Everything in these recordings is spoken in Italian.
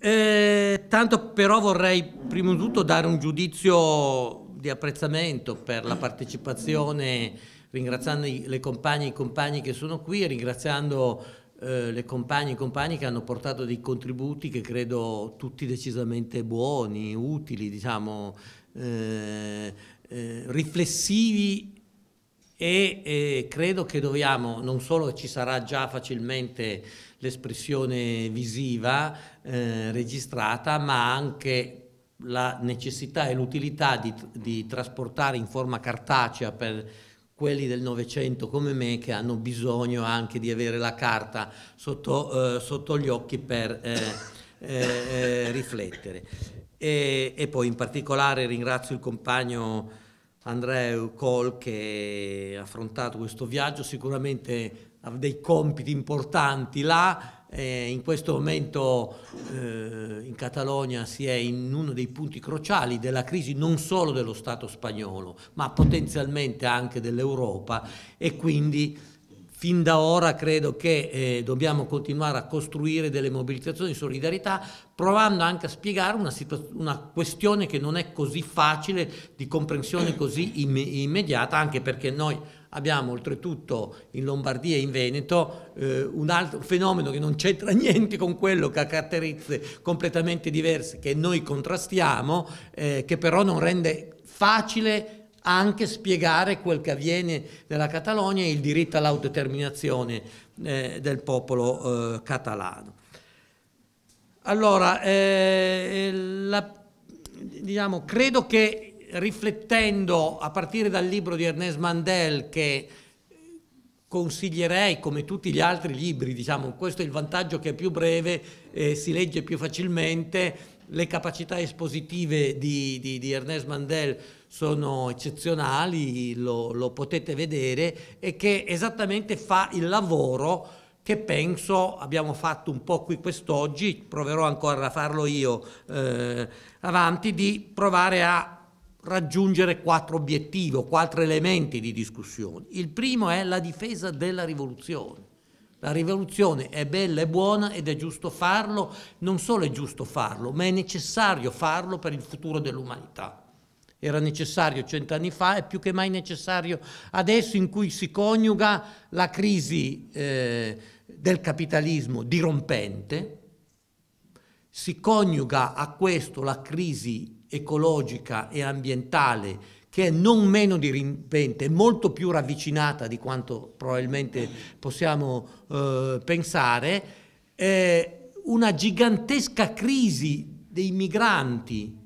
Eh, tanto però vorrei prima di tutto dare un giudizio di apprezzamento per la partecipazione, ringraziando le compagne e i compagni che sono qui, ringraziando eh, le compagne e i compagni che hanno portato dei contributi che credo tutti decisamente buoni, utili, diciamo, eh, eh riflessivi e credo che dobbiamo, non solo ci sarà già facilmente l'espressione visiva eh, registrata, ma anche la necessità e l'utilità di, di trasportare in forma cartacea per quelli del Novecento come me che hanno bisogno anche di avere la carta sotto, eh, sotto gli occhi per eh, eh, eh riflettere. E, e, poi in particolare ringrazio il compagno Andreu Col che ha affrontato questo viaggio sicuramente ha dei compiti importanti là, eh, in questo momento eh, in Catalogna si è in uno dei punti cruciali della crisi non solo dello Stato spagnolo, ma potenzialmente anche dell'Europa e quindi fin da ora credo che eh, dobbiamo continuare a costruire delle mobilitazioni di solidarietà, provando anche a spiegare una, una questione che non è così facile, di comprensione così imme immediata, anche perché noi abbiamo oltretutto in Lombardia e in Veneto eh, un altro fenomeno che non c'entra niente con quello che ha caratterizze completamente diverse che noi contrastiamo, eh, che però non rende facile anche spiegare quel che avviene nella Catalogna e il diritto all'autodeterminazione eh, del popolo eh, catalano. Allora, eh, la, diciamo, credo che riflettendo a partire dal libro di Ernest Mandel che eh, consiglierei come tutti gli altri libri, diciamo, questo è il vantaggio che è più breve, eh, si legge più facilmente, le capacità espositive di, di, di Ernest Mandel sono eccezionali, lo, lo, potete vedere, e che esattamente fa il lavoro che penso abbiamo fatto un po' qui quest'oggi, proverò ancora a farlo io eh, avanti, di provare a raggiungere quattro obiettivi o quattro elementi di discussione. Il primo è la difesa della rivoluzione. La rivoluzione è bella e buona ed è giusto farlo, non solo è giusto farlo, ma è necessario farlo per il futuro dell'umanità. Era necessario cent'anni fa, è più che mai necessario adesso in cui si coniuga la crisi eh, del capitalismo dirompente, si coniuga a questo la crisi ecologica e ambientale che è non meno dirimpente, molto più ravvicinata di quanto probabilmente possiamo eh, pensare, è una gigantesca crisi dei migranti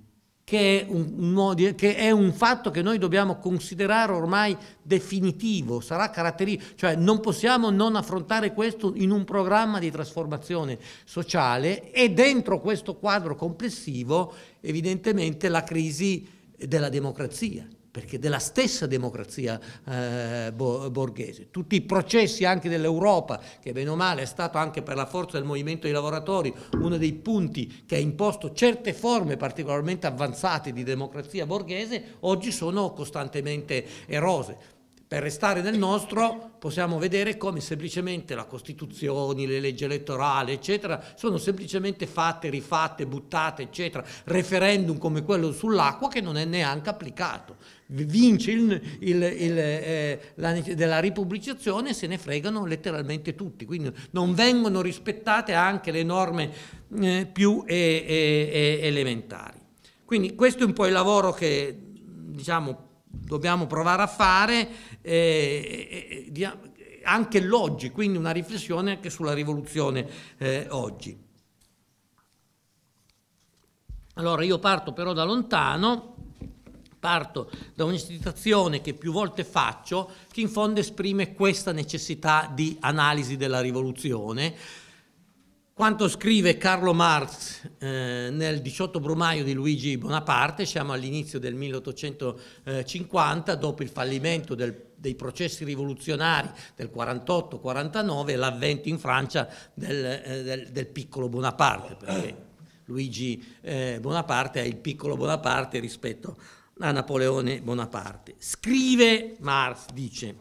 che è, un, che è un, fatto che noi dobbiamo considerare ormai definitivo, sarà caratteristico, cioè non possiamo non affrontare questo in un programma di trasformazione sociale e dentro questo quadro complessivo evidentemente la crisi della democrazia perché della stessa democrazia eh, bo borghese. Tutti i processi anche dell'Europa, che bene o male è stato anche per la forza del movimento dei lavoratori uno dei punti che ha imposto certe forme particolarmente avanzate di democrazia borghese, oggi sono costantemente erose. Per restare nel nostro possiamo vedere come semplicemente la Costituzione, le leggi elettorali, eccetera, sono semplicemente fatte, rifatte, buttate, eccetera. Referendum come quello sull'acqua che non è neanche applicato. Vince il, il, il, eh, la, della ripubblicizzazione e se ne fregano letteralmente tutti. Quindi non vengono rispettate anche le norme eh, più eh, elementari. Quindi questo è un po' il lavoro che diciamo, dobbiamo provare a fare eh, eh, eh anche l'oggi, quindi una riflessione anche sulla rivoluzione eh, oggi. Allora io parto però da lontano, parto da un'istituzione che più volte faccio, che in fondo esprime questa necessità di analisi della rivoluzione, quanto scrive Carlo Marx eh, nel 18 brumaio di Luigi Bonaparte, siamo all'inizio del 1850, dopo il fallimento del, dei processi rivoluzionari del 48-49 e l'avvento in Francia del, eh, del, del piccolo Bonaparte, perché Luigi eh, Bonaparte è il piccolo Bonaparte rispetto a Napoleone Bonaparte. Scrive Marx, dice,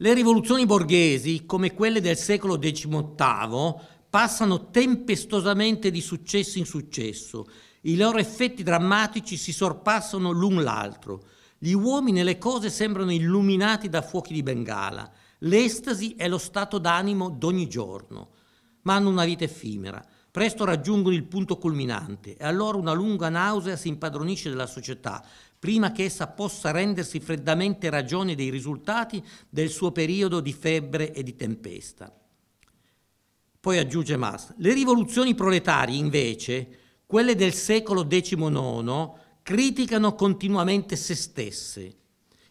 le rivoluzioni borghesi, come quelle del secolo XVIII, passano tempestosamente di successo in successo. I loro effetti drammatici si sorpassano l'un l'altro. Gli uomini e le cose sembrano illuminati da fuochi di bengala. L'estasi è lo stato d'animo d'ogni giorno, ma hanno una vita effimera. Presto raggiungono il punto culminante e allora una lunga nausea si impadronisce della società prima che essa possa rendersi freddamente ragione dei risultati del suo periodo di febbre e di tempesta. Poi aggiunge Marx, le rivoluzioni proletarie invece, quelle del secolo XIX, criticano continuamente se stesse,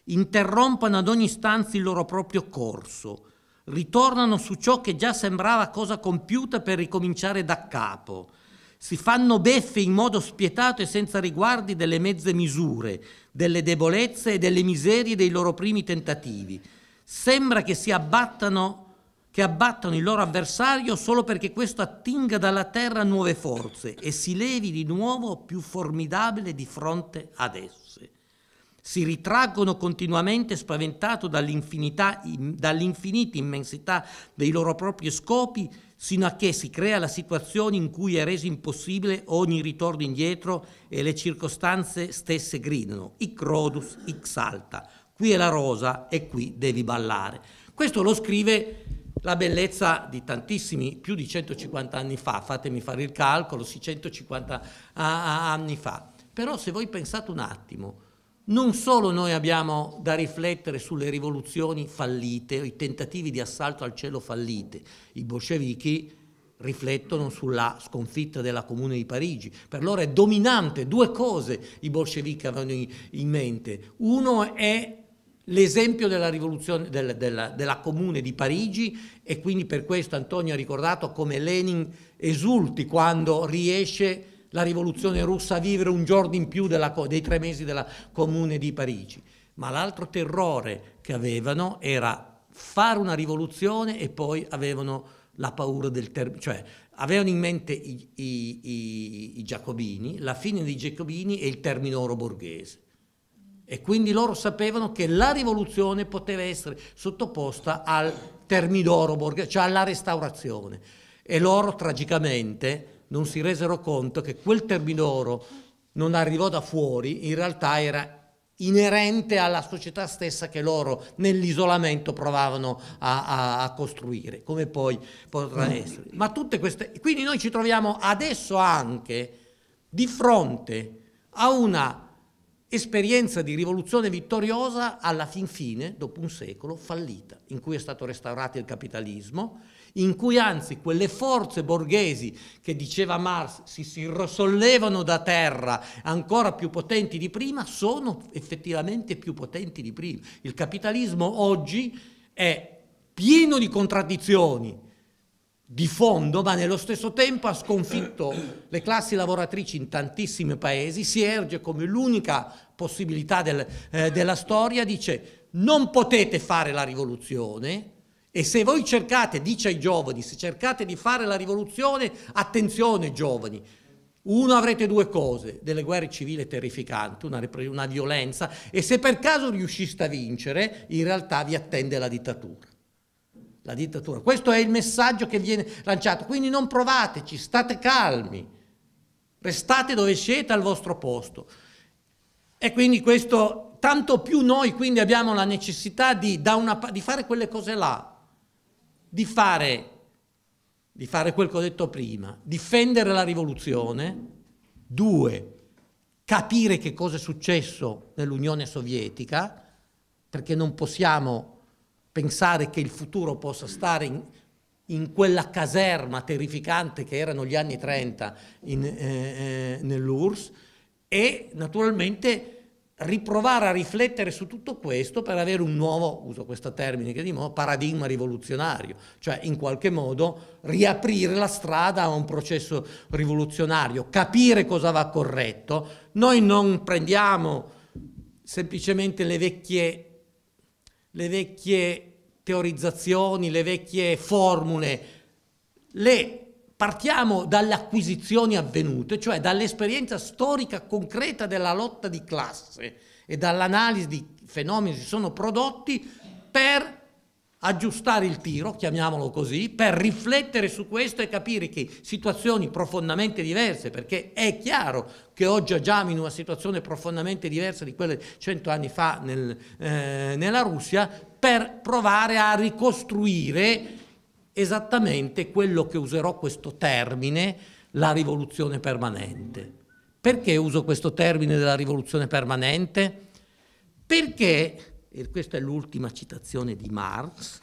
interrompono ad ogni stanza il loro proprio corso, ritornano su ciò che già sembrava cosa compiuta per ricominciare da capo, si fanno beffe in modo spietato e senza riguardi delle mezze misure, delle debolezze e delle miserie dei loro primi tentativi. Sembra che si abbattano che abbattano il loro avversario solo perché questo attinga dalla terra nuove forze e si levi di nuovo più formidabile di fronte ad esse. Si ritraggono continuamente spaventato dall'infinita, dall'infinita immensità dei loro propri scopi sino a che si crea la situazione in cui è reso impossibile ogni ritorno indietro e le circostanze stesse gridano hic rodus, hic salta, qui è la rosa e qui devi ballare. Questo lo scrive la bellezza di tantissimi, più di 150 anni fa, fatemi fare il calcolo, sì 150 anni fa. Però se voi pensate un attimo, non solo noi abbiamo da riflettere sulle rivoluzioni fallite, i tentativi di assalto al cielo fallite, i bolscevichi riflettono sulla sconfitta della Comune di Parigi. Per loro è dominante due cose i bolscevichi avevano in mente. Uno è l'esempio della, della, della, della Comune di Parigi e quindi per questo Antonio ha ricordato come Lenin esulti quando riesce a la rivoluzione russa a vivere un giorno in più della, dei tre mesi della comune di Parigi. Ma l'altro terrore che avevano era fare una rivoluzione e poi avevano la paura del termine, cioè avevano in mente i, i, i, i, giacobini, la fine dei giacobini e il termine oro borghese. E quindi loro sapevano che la rivoluzione poteva essere sottoposta al termine oro borghese, cioè alla restaurazione. E loro tragicamente non si resero conto che quel termine oro non arrivò da fuori, in realtà era inerente alla società stessa che loro nell'isolamento provavano a, a, a, costruire, come poi potrà mm. essere. Ma tutte queste... Quindi noi ci troviamo adesso anche di fronte a una esperienza di rivoluzione vittoriosa alla fin fine, dopo un secolo, fallita, in cui è stato restaurato il capitalismo, in cui anzi quelle forze borghesi che diceva Marx si, si sollevano da terra ancora più potenti di prima, sono effettivamente più potenti di prima. Il capitalismo oggi è pieno di contraddizioni di fondo, ma nello stesso tempo ha sconfitto le classi lavoratrici in tantissimi paesi, si erge come l'unica possibilità del, eh, della storia, dice non potete fare la rivoluzione, e se voi cercate, dice ai giovani, se cercate di fare la rivoluzione, attenzione giovani, uno avrete due cose, delle guerre civili terrificanti, una, una violenza, e se per caso riusciste a vincere, in realtà vi attende la dittatura la dittatura. Questo è il messaggio che viene lanciato. Quindi non provateci, state calmi, restate dove siete al vostro posto. E quindi questo, tanto più noi quindi abbiamo la necessità di, una, di fare quelle cose là, di fare, di fare quel che ho detto prima, difendere la rivoluzione, due, capire che cosa è successo nell'Unione Sovietica, perché non possiamo pensare che il futuro possa stare in, in quella caserma terrificante che erano gli anni 30 eh, eh, nell'URSS e naturalmente riprovare a riflettere su tutto questo per avere un nuovo, uso questo termine che di nuovo, paradigma rivoluzionario, cioè in qualche modo riaprire la strada a un processo rivoluzionario, capire cosa va corretto. Noi non prendiamo semplicemente le vecchie, le vecchie teorizzazioni, le vecchie formule, le partiamo dalle acquisizioni avvenute, cioè dall'esperienza storica concreta della lotta di classe e dall'analisi di fenomeni che si sono prodotti per aggiustare il tiro, chiamiamolo così, per riflettere su questo e capire che situazioni profondamente diverse, perché è chiaro che oggi agiamo in una situazione profondamente diversa di quelle cento anni fa nel, eh, nella Russia, per provare a ricostruire esattamente quello che userò questo termine, la rivoluzione permanente. Perché uso questo termine della rivoluzione permanente? Perché, e questa è l'ultima citazione di Marx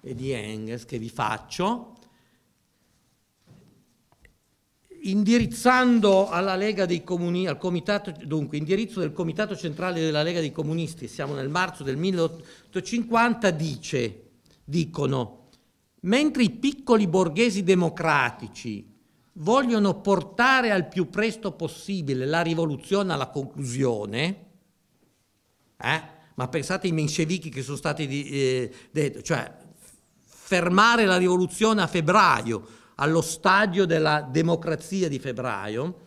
e di Engels che vi faccio, indirizzando alla Lega dei Comuni, al comitato, dunque, indirizzo del Comitato Centrale della Lega dei Comunisti, siamo nel marzo del 1850, dice, dicono, Mentre i piccoli borghesi democratici vogliono portare al più presto possibile la rivoluzione alla conclusione, eh? ma pensate ai menscevichi che sono stati eh, detto, cioè fermare la rivoluzione a febbraio, allo stadio della democrazia di febbraio,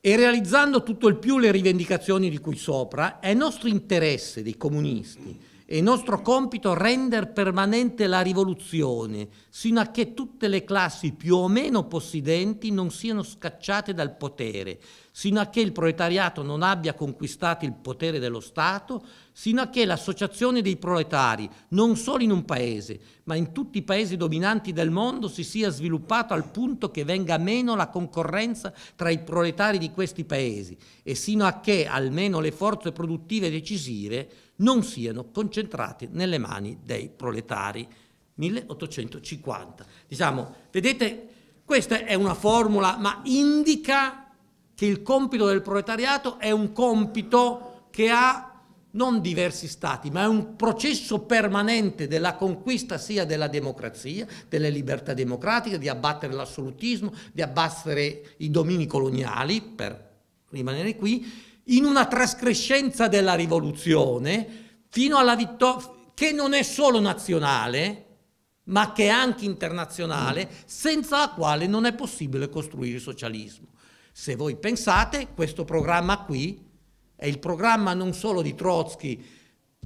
e realizzando tutto il più le rivendicazioni di cui sopra, è nostro interesse dei comunisti è nostro compito rendere permanente la rivoluzione, sino a che tutte le classi più o meno possidenti non siano scacciate dal potere, sino a che il proletariato non abbia conquistato il potere dello Stato, sino a che l'associazione dei proletari, non solo in un paese, ma in tutti i paesi dominanti del mondo, si sia sviluppata al punto che venga meno la concorrenza tra i proletari di questi paesi e sino a che almeno le forze produttive decisive non siano concentrate nelle mani dei proletari. 1850. Diciamo, vedete, questa è una formula, ma indica che il compito del proletariato è un compito che ha non diversi stati, ma è un processo permanente della conquista sia della democrazia, delle libertà democratiche, di abbattere l'assolutismo, di abbattere i domini coloniali, per rimanere qui, in una trascrescenza della rivoluzione fino alla vittoria, che non è solo nazionale, ma che è anche internazionale, senza la quale non è possibile costruire il socialismo. Se voi pensate, questo programma qui è il programma non solo di Trotsky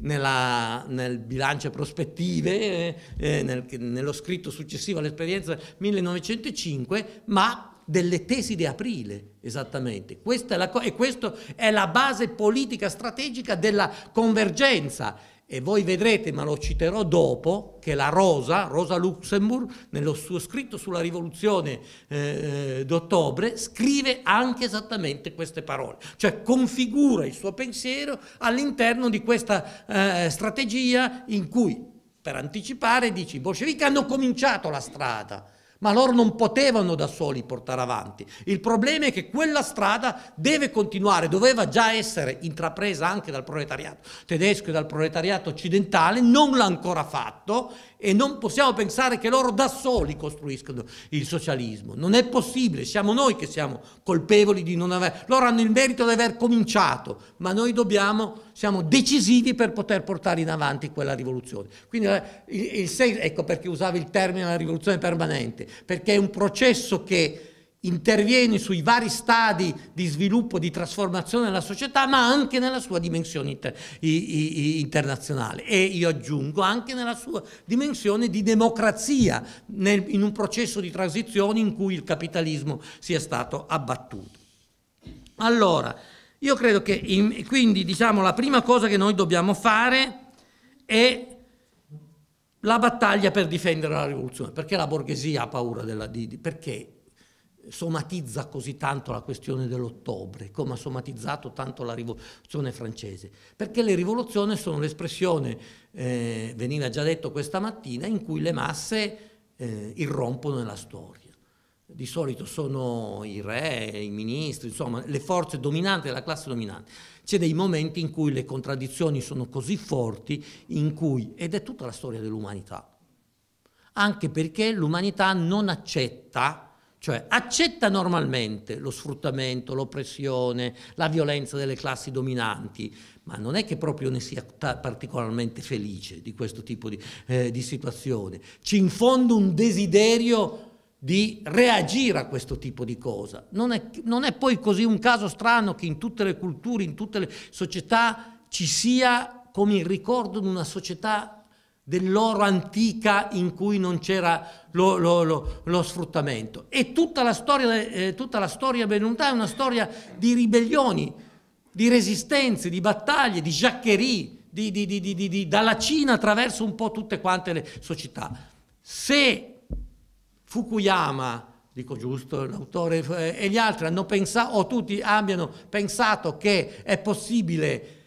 nella, nel bilancio prospettive, eh, eh nel, nello scritto successivo all'esperienza 1905, ma delle tesi di aprile, esattamente. Questa è la, e questa è la base politica strategica della convergenza e voi vedrete, ma lo citerò dopo, che la Rosa, Rosa Luxemburg, nello suo scritto sulla rivoluzione eh, eh, d'ottobre, scrive anche esattamente queste parole, cioè configura il suo pensiero all'interno di questa eh, strategia in cui, per anticipare, dici i bolscevichi hanno cominciato la strada, ma loro non potevano da soli portare avanti. Il problema è che quella strada deve continuare, doveva già essere intrapresa anche dal proletariato tedesco e dal proletariato occidentale, non l'ha ancora fatto e non possiamo pensare che loro da soli costruiscano il socialismo. Non è possibile, siamo noi che siamo colpevoli di non aver... Loro hanno il merito di aver cominciato, ma noi dobbiamo, siamo decisivi per poter portare in avanti quella rivoluzione. Quindi eh, il, il, ecco perché usavo il termine la rivoluzione permanente, perché è un processo che intervieni sui vari stadi di sviluppo, di trasformazione della società, ma anche nella sua dimensione inter- internazionale e io aggiungo anche nella sua dimensione di democrazia, nel, in un processo di transizione in cui il capitalismo sia stato abbattuto. Allora, io credo che in, quindi diciamo la prima cosa che noi dobbiamo fare è la battaglia per difendere la rivoluzione, perché la borghesia ha paura della Didi, perché somatizza così tanto la questione dell'ottobre, come ha somatizzato tanto la rivoluzione francese, perché le rivoluzioni sono l'espressione, eh, veniva già detto questa mattina, in cui le masse eh, irrompono nella storia. Di solito sono i re, i ministri, insomma le forze dominanti della classe dominante. C'è dei momenti in cui le contraddizioni sono così forti, in cui, ed è tutta la storia dell'umanità, anche perché l'umanità non accetta cioè accetta normalmente lo sfruttamento, l'oppressione, la violenza delle classi dominanti, ma non è che proprio ne sia particolarmente felice di questo tipo di, eh, di situazione. Ci infonde un desiderio di reagire a questo tipo di cosa. Non è, non è poi così un caso strano che in tutte le culture, in tutte le società ci sia come il ricordo di una società dell'oro antica in cui non c'era lo, lo, lo, lo, sfruttamento. E tutta la, storia, eh, tutta la storia benvenuta è una storia di ribellioni, di resistenze, di battaglie, di giaccherie, di, di, di, dalla Cina attraverso un po' tutte quante le società. Se Fukuyama dico giusto, l'autore eh, e gli altri hanno pensato, o tutti abbiano pensato che è possibile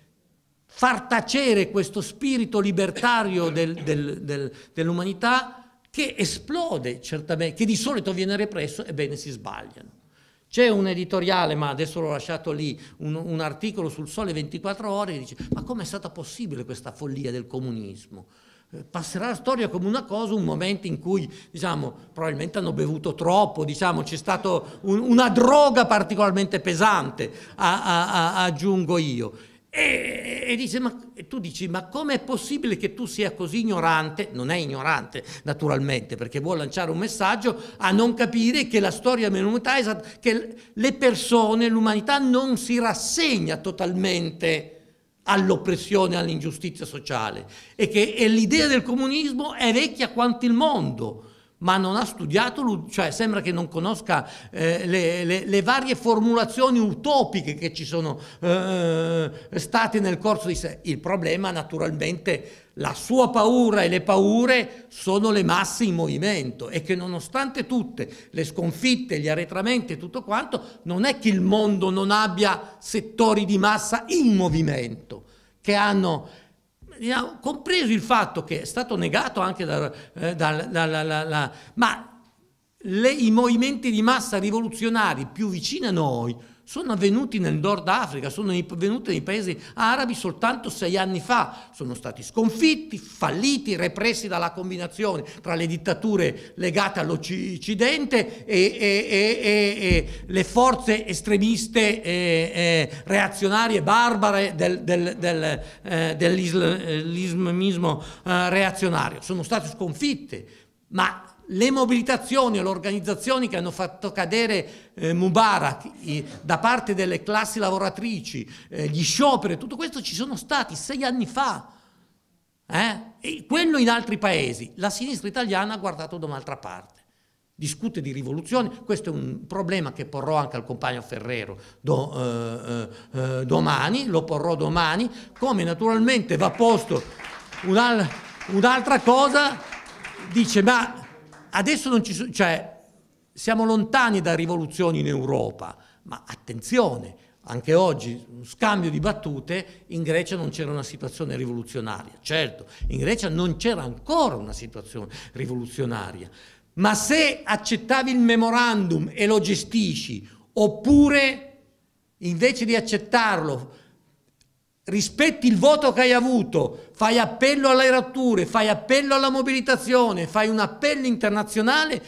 far tacere questo spirito libertario del, del, del, dell'umanità che esplode certamente, che di solito viene represso, ebbene si sbagliano. C'è un editoriale, ma adesso l'ho lasciato lì, un, un articolo sul Sole 24 Ore che dice ma com'è stata possibile questa follia del comunismo? Eh, passerà la storia come una cosa, un momento in cui diciamo, probabilmente hanno bevuto troppo, diciamo, c'è stata un, una droga particolarmente pesante, a, a, a, aggiungo io. E, e, dice, ma, e tu dici, ma com'è possibile che tu sia così ignorante? Non è ignorante, naturalmente, perché vuol lanciare un messaggio a non capire che la storia dell'umanità è stata, che le persone, l'umanità non si rassegna totalmente all'oppressione, all'ingiustizia sociale e che e l'idea del comunismo è vecchia quanto il mondo ma non ha studiato, cioè sembra che non conosca eh, le, le, le, varie formulazioni utopiche che ci sono eh, state nel corso di sé. Il problema naturalmente, la sua paura e le paure sono le masse in movimento e che nonostante tutte le sconfitte, gli arretramenti e tutto quanto, non è che il mondo non abbia settori di massa in movimento che hanno compreso il fatto che è stato negato anche dal... Eh, dal, dal la, la, ma le, i movimenti di massa rivoluzionari più vicini a noi sono avvenuti nel Nord Africa, sono avvenuti nei paesi arabi soltanto sei anni fa, sono stati sconfitti, falliti, repressi dalla combinazione tra le dittature legate all'Occidente e, e, e, e le forze estremiste eh, eh, reazionarie, barbare del, del, del, eh, dell'islamismo eh, eh, reazionario. Sono state sconfitte, ma le mobilitazioni e le organizzazioni che hanno fatto cadere eh, Mubarak eh, da parte delle classi lavoratrici, eh, gli scioperi, tutto questo ci sono stati sei anni fa. Eh? E quello in altri paesi. La sinistra italiana ha guardato da un'altra parte. Discute di rivoluzione, questo è un problema che porrò anche al compagno Ferrero do, eh, eh, domani, lo porrò domani, come naturalmente va posto un'altra cosa, dice ma adesso non ci sono, cioè siamo lontani da rivoluzioni in Europa, ma attenzione, anche oggi, un scambio di battute, in Grecia non c'era una situazione rivoluzionaria, certo, in Grecia non c'era ancora una situazione rivoluzionaria, ma se accettavi il memorandum e lo gestisci, oppure invece di accettarlo rispetti il voto che hai avuto, fai appello alle rotture, fai appello alla mobilitazione, fai un appello internazionale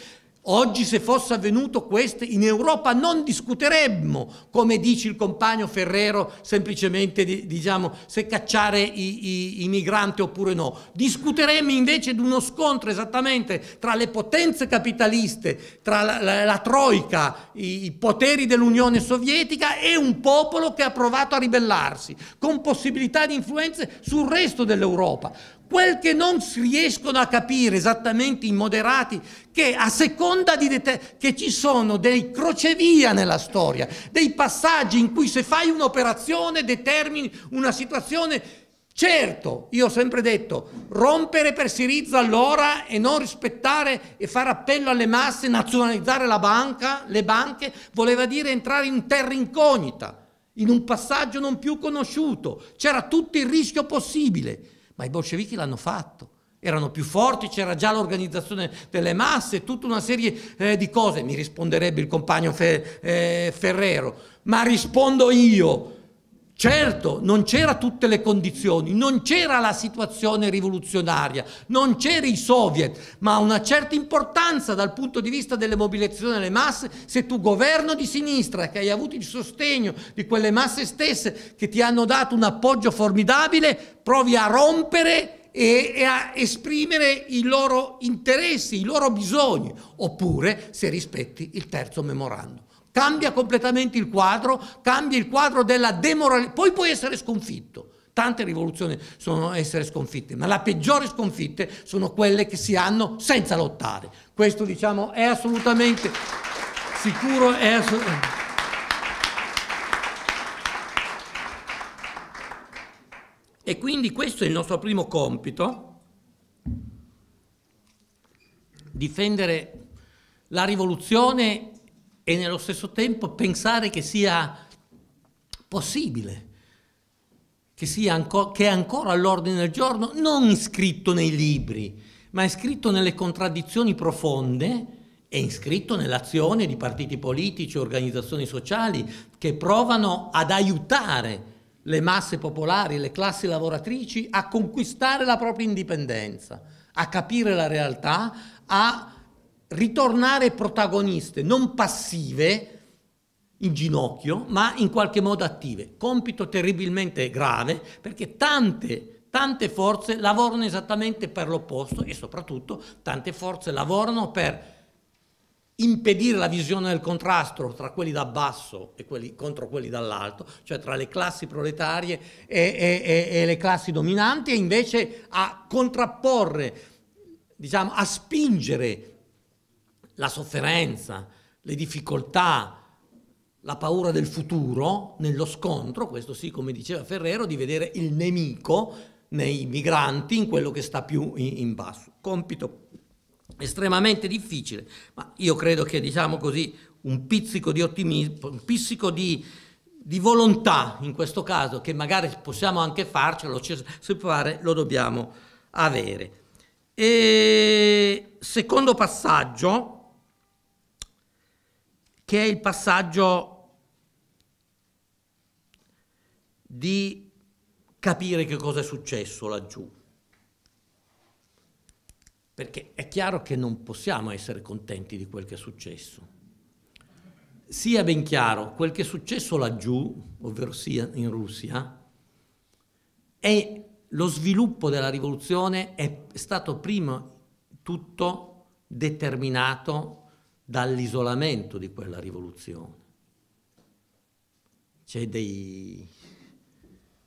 Oggi se fosse avvenuto questo in Europa non discuteremmo, come dice il compagno Ferrero, semplicemente diciamo, se cacciare i, i, i migranti oppure no. Discuteremmo invece di uno scontro esattamente tra le potenze capitaliste, tra la, la, la troica, i, i poteri dell'Unione Sovietica e un popolo che ha provato a ribellarsi, con possibilità di influenze sul resto dell'Europa quel che non riescono a capire esattamente i moderati, che a seconda di det- che ci sono dei crocevia nella storia, dei passaggi in cui se fai un'operazione determini una situazione. Certo, io ho sempre detto, rompere per Sirizza allora e non rispettare e fare appello alle masse, nazionalizzare la banca, le banche, voleva dire entrare in terra incognita, in un passaggio non più conosciuto. C'era tutto il rischio possibile ma i bolscevichi l'hanno fatto. Erano più forti, c'era già l'organizzazione delle masse, tutta una serie eh, di cose, mi risponderebbe il compagno Fe, eh, Ferrero, ma rispondo io Certo, non c'era tutte le condizioni, non c'era la situazione rivoluzionaria, non c'era i soviet, ma una certa importanza dal punto di vista delle mobilizzazioni delle masse, se tu governo di sinistra che hai avuto il sostegno di quelle masse stesse che ti hanno dato un appoggio formidabile, provi a rompere e, e a esprimere i loro interessi, i loro bisogni, oppure se rispetti il terzo memorandum cambia completamente il quadro, cambia il quadro della demoralizzazione, poi puoi essere sconfitto. Tante rivoluzioni sono essere sconfitte, ma le peggiori sconfitte sono quelle che si hanno senza lottare. Questo diciamo è assolutamente sicuro. È assolutamente... E quindi questo è il nostro primo compito, difendere la rivoluzione e nello stesso tempo pensare che sia possibile, che, sia anco, che è ancora all'ordine del giorno, non iscritto nei libri, ma è iscritto nelle contraddizioni profonde e iscritto nell'azione di partiti politici, organizzazioni sociali che provano ad aiutare le masse popolari, le classi lavoratrici a conquistare la propria indipendenza, a capire la realtà, a ritornare protagoniste, non passive in ginocchio, ma in qualche modo attive. Compito terribilmente grave perché tante, tante forze lavorano esattamente per l'opposto e soprattutto tante forze lavorano per impedire la visione del contrasto tra quelli da basso e quelli, contro quelli dall'alto, cioè tra le classi proletarie e, e, e, le classi dominanti, e invece a contrapporre, diciamo, a spingere la sofferenza, le difficoltà, la paura del futuro nello scontro, questo sì come diceva Ferrero, di vedere il nemico nei migranti, in quello che sta più in, in basso. Compito estremamente difficile, ma io credo che diciamo così un pizzico di ottimismo, un pizzico di, di volontà in questo caso, che magari possiamo anche farcelo, se pare lo dobbiamo avere. E secondo passaggio, che è il passaggio di capire che cosa è successo laggiù. Perché è chiaro che non possiamo essere contenti di quel che è successo. Sia ben chiaro, quel che è successo laggiù, ovvero sia in Russia, è lo sviluppo della rivoluzione è stato prima tutto determinato dall'isolamento di quella rivoluzione. C'è dei,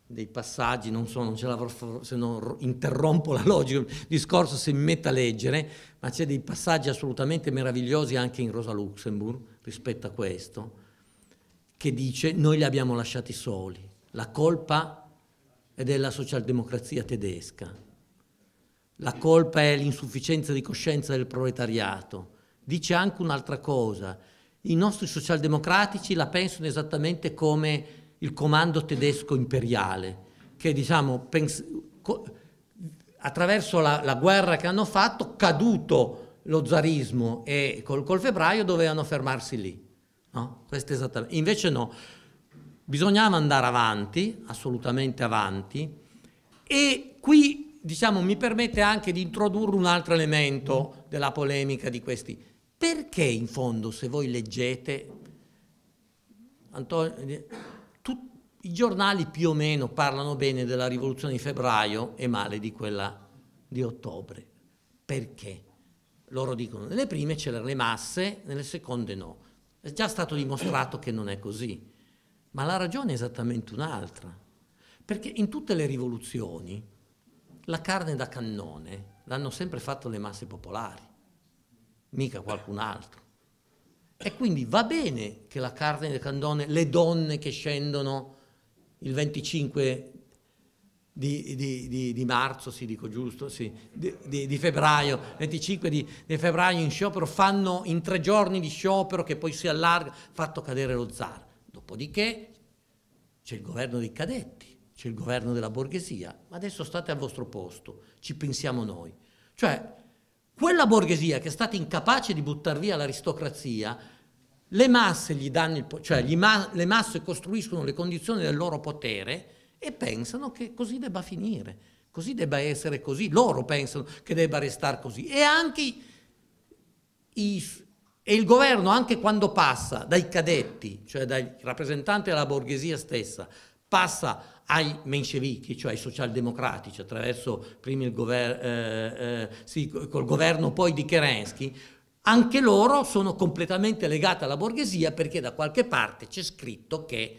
dei passaggi, non so, non ce l'avrò, se non interrompo la logica, il discorso se mi mette a leggere, ma c'è dei passaggi assolutamente meravigliosi anche in Rosa Luxemburg rispetto a questo, che dice noi li abbiamo lasciati soli, la colpa è della socialdemocrazia tedesca, la colpa è l'insufficienza di coscienza del proletariato, dice anche un'altra cosa. I nostri socialdemocratici la pensano esattamente come il comando tedesco imperiale, che diciamo, attraverso la, la, guerra che hanno fatto, caduto lo zarismo e col, col febbraio dovevano fermarsi lì. No? Invece no, bisognava andare avanti, assolutamente avanti, e qui diciamo, mi permette anche di introdurre un altro elemento della polemica di questi perché in fondo, se voi leggete, Antonio, eh, tut, i giornali più o meno parlano bene della rivoluzione di febbraio e male di quella di ottobre. Perché? Loro dicono, nelle prime c'erano le masse, nelle seconde no. È già stato dimostrato che non è così. Ma la ragione è esattamente un'altra. Perché in tutte le rivoluzioni la carne da cannone l'hanno sempre fatto le masse popolari mica qualcun altro. E quindi va bene che la carne del candone, le donne che scendono il 25 di, di, di, di marzo, si dico giusto, sì, di, febbraio, 25 di, febbraio in sciopero, fanno in tre giorni di sciopero che poi si allarga, fatto cadere lo zar. Dopodiché c'è il governo dei cadetti, c'è il governo della borghesia, ma adesso state al vostro posto, ci pensiamo noi. Cioè, quella borghesia che è stata incapace di buttare via l'aristocrazia, le masse, gli danno il, cioè ma, le masse costruiscono le condizioni del loro potere e pensano che così debba finire, così debba essere così, loro pensano che debba restare così. E anche i e il governo, anche quando passa dai cadetti, cioè dai rappresentanti della borghesia stessa, passa ai menscevichi, cioè ai socialdemocratici, attraverso prima il governo, eh, eh, sì, col governo poi di Kerensky, anche loro sono completamente legati alla borghesia perché da qualche parte c'è scritto che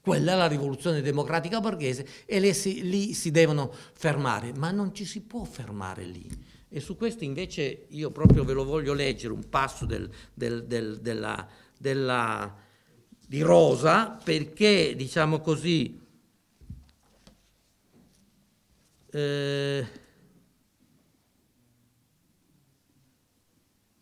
quella è la rivoluzione democratica borghese e si, lì si devono fermare, ma non ci si può fermare lì. E su questo invece io proprio ve lo voglio leggere un passo del, del, del, della, della, di Rosa perché, diciamo così, Eh,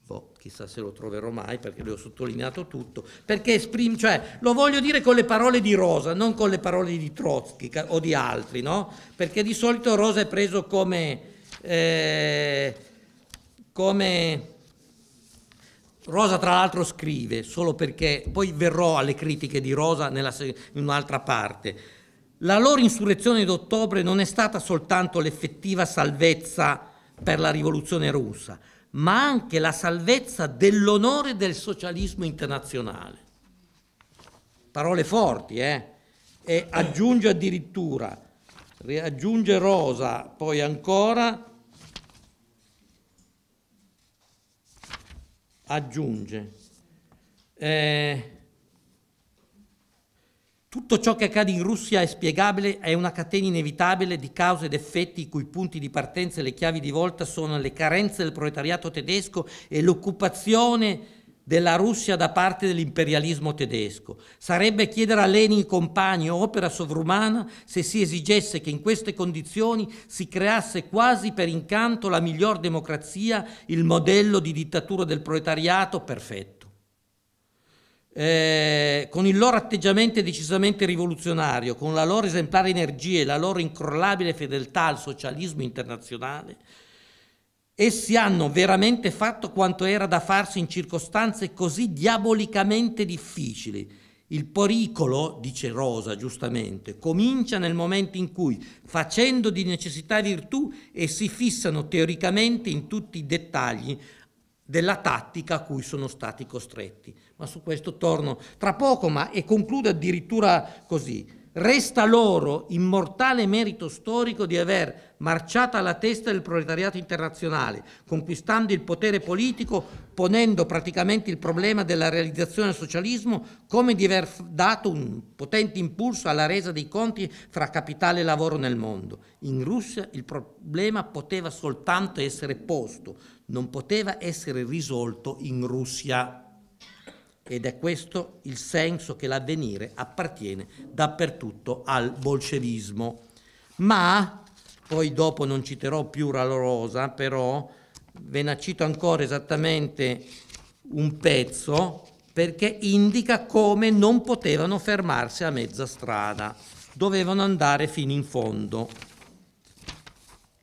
boh, chissà se lo troverò mai perché le ho sottolineato tutto. Perché esprime, cioè, lo voglio dire con le parole di Rosa, non con le parole di Trotsky o di altri, no? Perché di solito Rosa è preso come. Eh, come Rosa tra l'altro scrive, solo perché poi verrò alle critiche di Rosa nella, in un'altra parte, la loro insurrezione d'ottobre non è stata soltanto l'effettiva salvezza per la rivoluzione russa, ma anche la salvezza dell'onore del socialismo internazionale. Parole forti, eh? E aggiunge addirittura, aggiunge Rosa, poi ancora, aggiunge. Eh, tutto ciò che accade in Russia è spiegabile, è una catena inevitabile di cause ed effetti i cui punti di partenza e le chiavi di volta sono le carenze del proletariato tedesco e l'occupazione della Russia da parte dell'imperialismo tedesco. Sarebbe chiedere a Lenin compagni opera sovrumana se si esigesse che in queste condizioni si creasse quasi per incanto la miglior democrazia, il modello di dittatura del proletariato perfetto eh, con il loro atteggiamento decisamente rivoluzionario, con la loro esemplare energia e la loro incrollabile fedeltà al socialismo internazionale, essi hanno veramente fatto quanto era da farsi in circostanze così diabolicamente difficili. Il pericolo, dice Rosa giustamente, comincia nel momento in cui, facendo di necessità virtù, essi fissano teoricamente in tutti i dettagli della tattica a cui sono stati costretti ma su questo torno tra poco, ma e concludo addirittura così. Resta loro immortale merito storico di aver marciato alla testa del proletariato internazionale, conquistando il potere politico, ponendo praticamente il problema della realizzazione del socialismo come di aver dato un potente impulso alla resa dei conti fra capitale e lavoro nel mondo. In Russia il problema poteva soltanto essere posto, non poteva essere risolto in Russia. Ed è questo il senso che l'avvenire appartiene dappertutto al bolscevismo. Ma, poi dopo non citerò più Ralorosa, però ve ne cito ancora esattamente un pezzo perché indica come non potevano fermarsi a mezza strada, dovevano andare fino in fondo,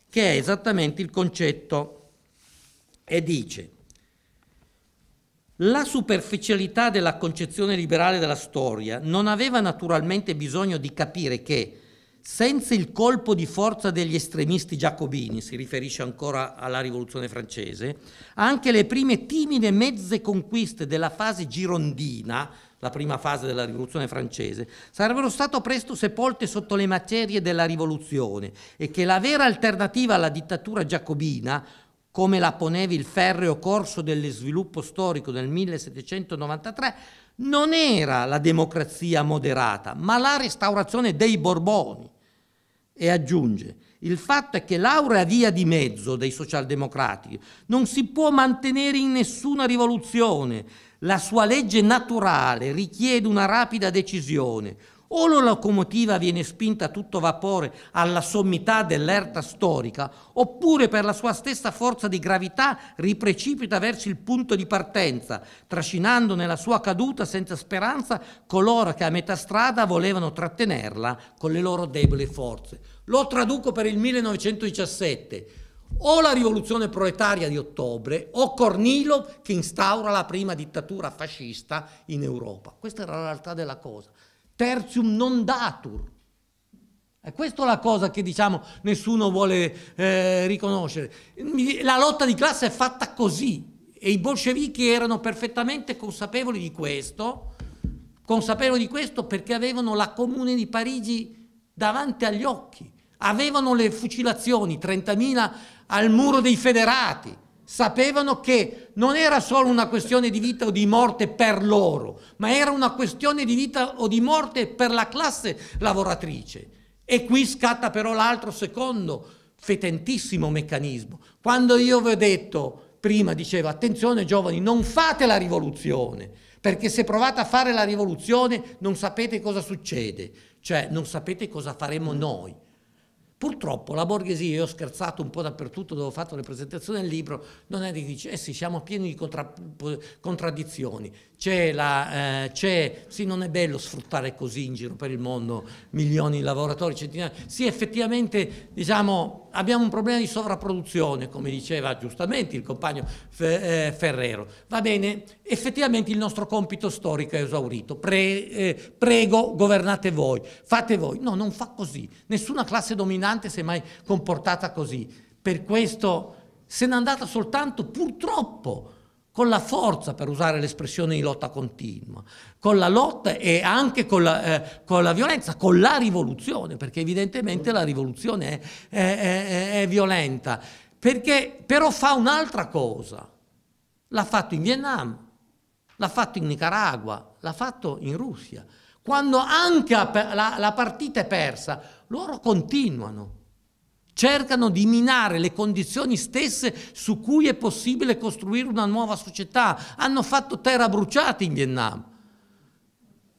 che è esattamente il concetto. E dice, la superficialità della concezione liberale della storia non aveva naturalmente bisogno di capire che, senza il colpo di forza degli estremisti giacobini, si riferisce ancora alla rivoluzione francese, anche le prime timide mezze conquiste della fase girondina, la prima fase della rivoluzione francese, sarebbero state presto sepolte sotto le macerie della rivoluzione e che la vera alternativa alla dittatura giacobina come la ponevi il ferreo corso dello sviluppo storico del 1793, non era la democrazia moderata, ma la restaurazione dei Borboni. E aggiunge, il fatto è che l'aurea via di mezzo dei socialdemocratici non si può mantenere in nessuna rivoluzione, la sua legge naturale richiede una rapida decisione, o la locomotiva viene spinta a tutto vapore alla sommità dell'erta storica, oppure per la sua stessa forza di gravità riprecipita verso il punto di partenza, trascinando nella sua caduta senza speranza coloro che a metà strada volevano trattenerla con le loro deboli forze. Lo traduco per il 1917 o la rivoluzione proletaria di ottobre o Cornilo che instaura la prima dittatura fascista in Europa. Questa era la realtà della cosa tertium non datur. E questa è la cosa che diciamo nessuno vuole eh, riconoscere. La lotta di classe è fatta così e i bolscevichi erano perfettamente consapevoli di questo, consapevoli di questo perché avevano la comune di Parigi davanti agli occhi, avevano le fucilazioni, 30.000 al muro dei federati sapevano che non era solo una questione di vita o di morte per loro, ma era una questione di vita o di morte per la classe lavoratrice. E qui scatta però l'altro secondo fetentissimo meccanismo. Quando io vi ho detto prima, dicevo, attenzione giovani, non fate la rivoluzione, perché se provate a fare la rivoluzione non sapete cosa succede, cioè non sapete cosa faremo noi. Purtroppo la borghesia, io ho scherzato un po' dappertutto dove ho fatto le presentazioni del libro, non è di dice, eh sì, siamo pieni di contra, contraddizioni c'è la, eh, c'è, sì non è bello sfruttare così in giro per il mondo milioni di lavoratori, centinaia, sì effettivamente diciamo, abbiamo un problema di sovrapproduzione come diceva giustamente il compagno Fe, eh, Ferrero, va bene, effettivamente il nostro compito storico è esaurito, Pre, eh, prego governate voi, fate voi, no non fa così, nessuna classe dominante si è mai comportata così, per questo se n'è andata soltanto purtroppo con la forza, per usare l'espressione di lotta continua, con la lotta e anche con la, eh, con la violenza, con la rivoluzione, perché evidentemente la rivoluzione è, è, è, è violenta, perché però fa un'altra cosa, l'ha fatto in Vietnam, l'ha fatto in Nicaragua, l'ha fatto in Russia. Quando anche la, la partita è persa, loro continuano cercano di minare le condizioni stesse su cui è possibile costruire una nuova società. Hanno fatto terra bruciata in Vietnam.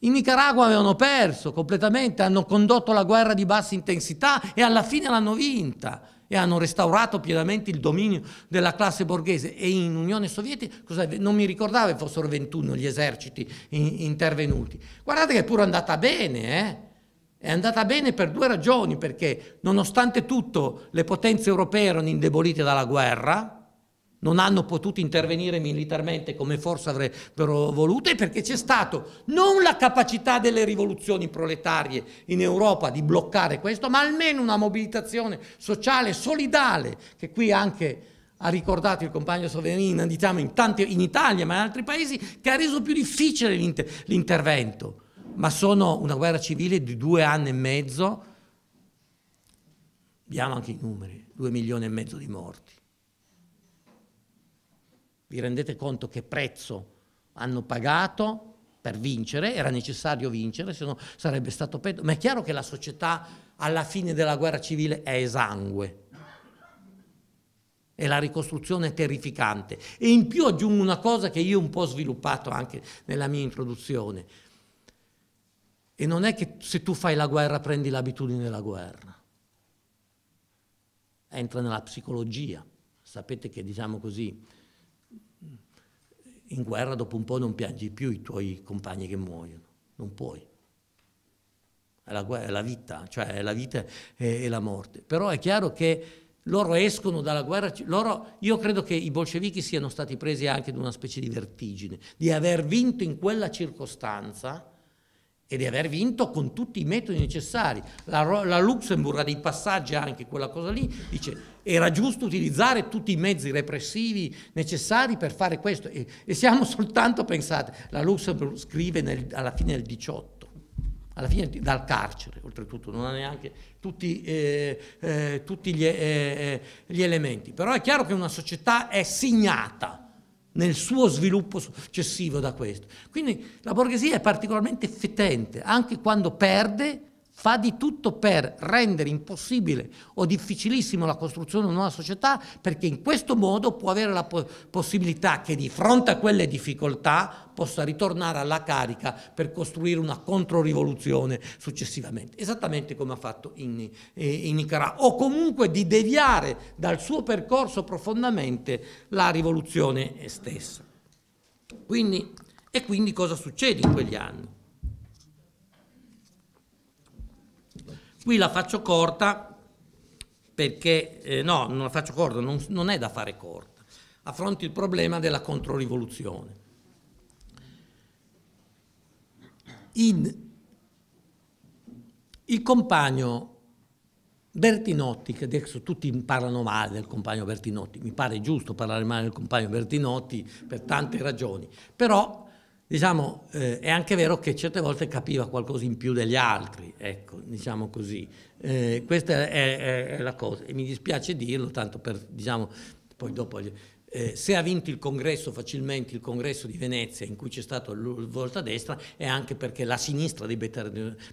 In Nicaragua avevano perso completamente, hanno condotto la guerra di bassa intensità e alla fine l'hanno vinta e hanno restaurato pienamente il dominio della classe borghese e in Unione Sovietica non mi ricordavo che fossero 21 gli eserciti in, intervenuti. Guardate che è pure andata bene, eh? È andata bene per due ragioni, perché nonostante tutto le potenze europee erano indebolite dalla guerra, non hanno potuto intervenire militarmente come forse avrebbero voluto, e perché c'è stata non la capacità delle rivoluzioni proletarie in Europa di bloccare questo, ma almeno una mobilitazione sociale, solidale, che qui anche ha ricordato il compagno Soverini, diciamo in, tanti, in Italia ma in altri paesi, che ha reso più difficile l'inter- l'intervento ma sono una guerra civile di due anni e mezzo, abbiamo anche i numeri, due milioni e mezzo di morti. Vi rendete conto che prezzo hanno pagato per vincere? Era necessario vincere, se no sarebbe stato peggio. Ma è chiaro che la società alla fine della guerra civile è esangue. E la ricostruzione è terrificante. E in più aggiungo una cosa che io un po' ho sviluppato anche nella mia introduzione. E non è che se tu fai la guerra prendi l'abitudine della guerra. Entra nella psicologia. Sapete che, diciamo così, in guerra dopo un po' non piangi più i tuoi compagni che muoiono. Non puoi. È la, guerra, è la vita, cioè è la vita e, la morte. Però è chiaro che loro escono dalla guerra, loro, io credo che i bolscevichi siano stati presi anche da una specie di vertigine, di aver vinto in quella circostanza e di aver vinto con tutti i metodi necessari. La, la Luxemburgo ha dei passaggi anche, quella cosa lì, dice era giusto utilizzare tutti i mezzi repressivi necessari per fare questo e, e siamo soltanto, pensate, la Luxemburgo scrive nel, alla fine del 18 alla fine dal carcere, oltretutto, non ha neanche tutti, eh, eh, tutti gli, eh, eh gli elementi. Però è chiaro che una società è segnata nel suo sviluppo successivo da questo. Quindi la borghesia è particolarmente fetente, anche quando perde fa di tutto per rendere impossibile o difficilissimo la costruzione di una nuova società perché in questo modo può avere la po possibilità che di fronte a quelle difficoltà possa ritornare alla carica per costruire una controrivoluzione successivamente, esattamente come ha fatto in, eh, in Nicaragua, o comunque di deviare dal suo percorso profondamente la rivoluzione stessa. Quindi, e quindi cosa succede in quegli anni? Qui la faccio corta perché, eh, no, non la faccio corta, non, non è da fare corta. Affronti il problema della controrivoluzione. In il compagno Bertinotti, che adesso tutti parlano male del compagno Bertinotti, mi pare giusto parlare male del compagno Bertinotti per tante ragioni, però Diciamo, eh, è anche vero che certe volte capiva qualcosa in più degli altri, ecco, diciamo così. Eh, questa è, è, è, la cosa, e mi dispiace dirlo, tanto per, diciamo, poi dopo... Eh, se ha vinto il congresso facilmente, il congresso di Venezia in cui c'è stato il volta destra, è anche perché la sinistra di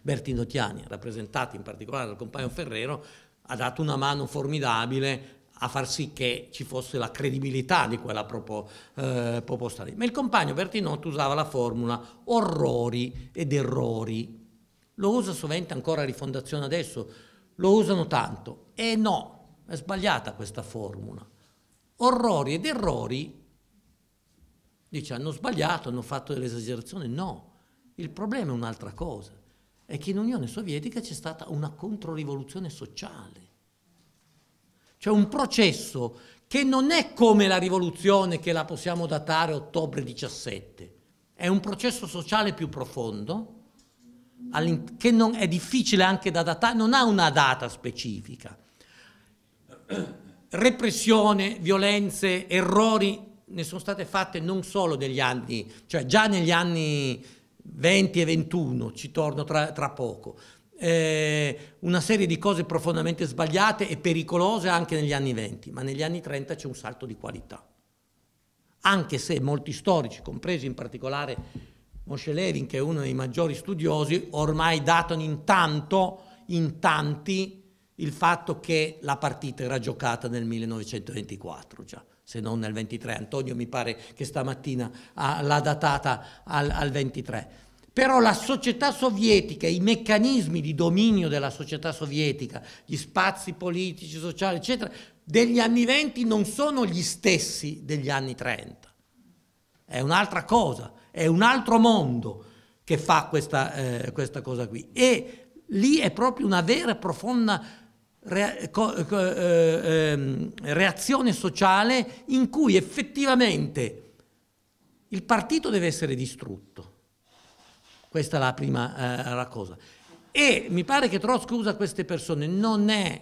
Bertinotiani, rappresentata in particolare dal compagno Ferrero, ha dato una mano formidabile a far sì che ci fosse la credibilità di quella propo, eh, proposta lì. Ma il compagno Bertinotto usava la formula orrori ed errori. Lo usa sovente ancora Rifondazione adesso, lo usano tanto. E eh no, è sbagliata questa formula. Orrori ed errori, dice, hanno sbagliato, hanno fatto delle esagerazioni. No, il problema è un'altra cosa. È che in Unione Sovietica c'è stata una controrivoluzione sociale cioè un processo che non è come la rivoluzione che la possiamo datare ottobre 17, è un processo sociale più profondo, che non, è difficile anche da datare, non ha una data specifica. Repressione, violenze, errori ne sono state fatte non solo negli anni, cioè già negli anni 20 e 21, ci torno tra, tra poco, eh, una serie di cose profondamente sbagliate e pericolose anche negli anni 20, ma negli anni 30 c'è un salto di qualità. Anche se molti storici, compresi in particolare Moshe Levin, che è uno dei maggiori studiosi, ormai datano in tanto, in tanti, il fatto che la partita era giocata nel 1924 già se non nel 23. Antonio mi pare che stamattina ah, l'ha datata al, al 23. Però la società sovietica, i meccanismi di dominio della società sovietica, gli spazi politici, sociali, eccetera, degli anni 20 non sono gli stessi degli anni 30. È un'altra cosa, è un altro mondo che fa questa, eh, questa cosa qui. E lì è proprio una vera e profonda re, co, eh, eh, reazione sociale in cui effettivamente il partito deve essere distrutto questa è la prima eh, cosa. E mi pare che Trotsky usa queste persone, non è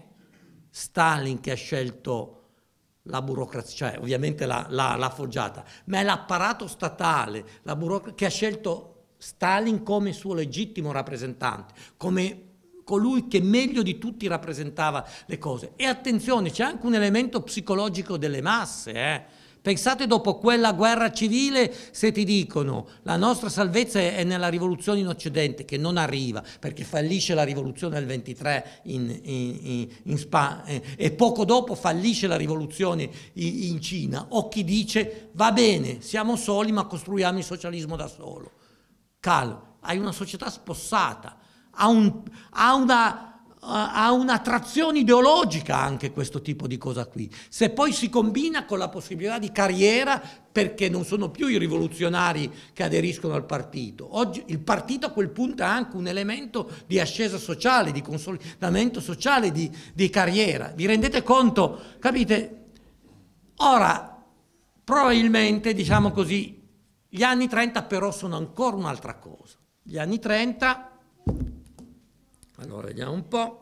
Stalin che ha scelto la burocrazia, cioè ovviamente la forgiata, ma è l'apparato statale la che ha scelto Stalin come suo legittimo rappresentante, come colui che meglio di tutti rappresentava le cose. E attenzione, c'è anche un elemento psicologico delle masse, eh? Pensate dopo quella guerra civile se ti dicono la nostra salvezza è nella rivoluzione in Occidente che non arriva perché fallisce la rivoluzione del 23 in, in, in Spagna eh, e poco dopo fallisce la rivoluzione in, in Cina o chi dice va bene siamo soli ma costruiamo il socialismo da solo. Calo, hai una società spossata, ha, un, ha una ha un'attrazione ideologica anche questo tipo di cosa qui. Se poi si combina con la possibilità di carriera, perché non sono più i rivoluzionari che aderiscono al partito. Oggi il partito a quel punto ha anche un elemento di ascesa sociale, di consolidamento sociale, di, di carriera. Vi rendete conto? Capite? Ora, probabilmente, diciamo così, gli anni 30 però sono ancora un'altra cosa. Gli anni 30 allora, vediamo un po'.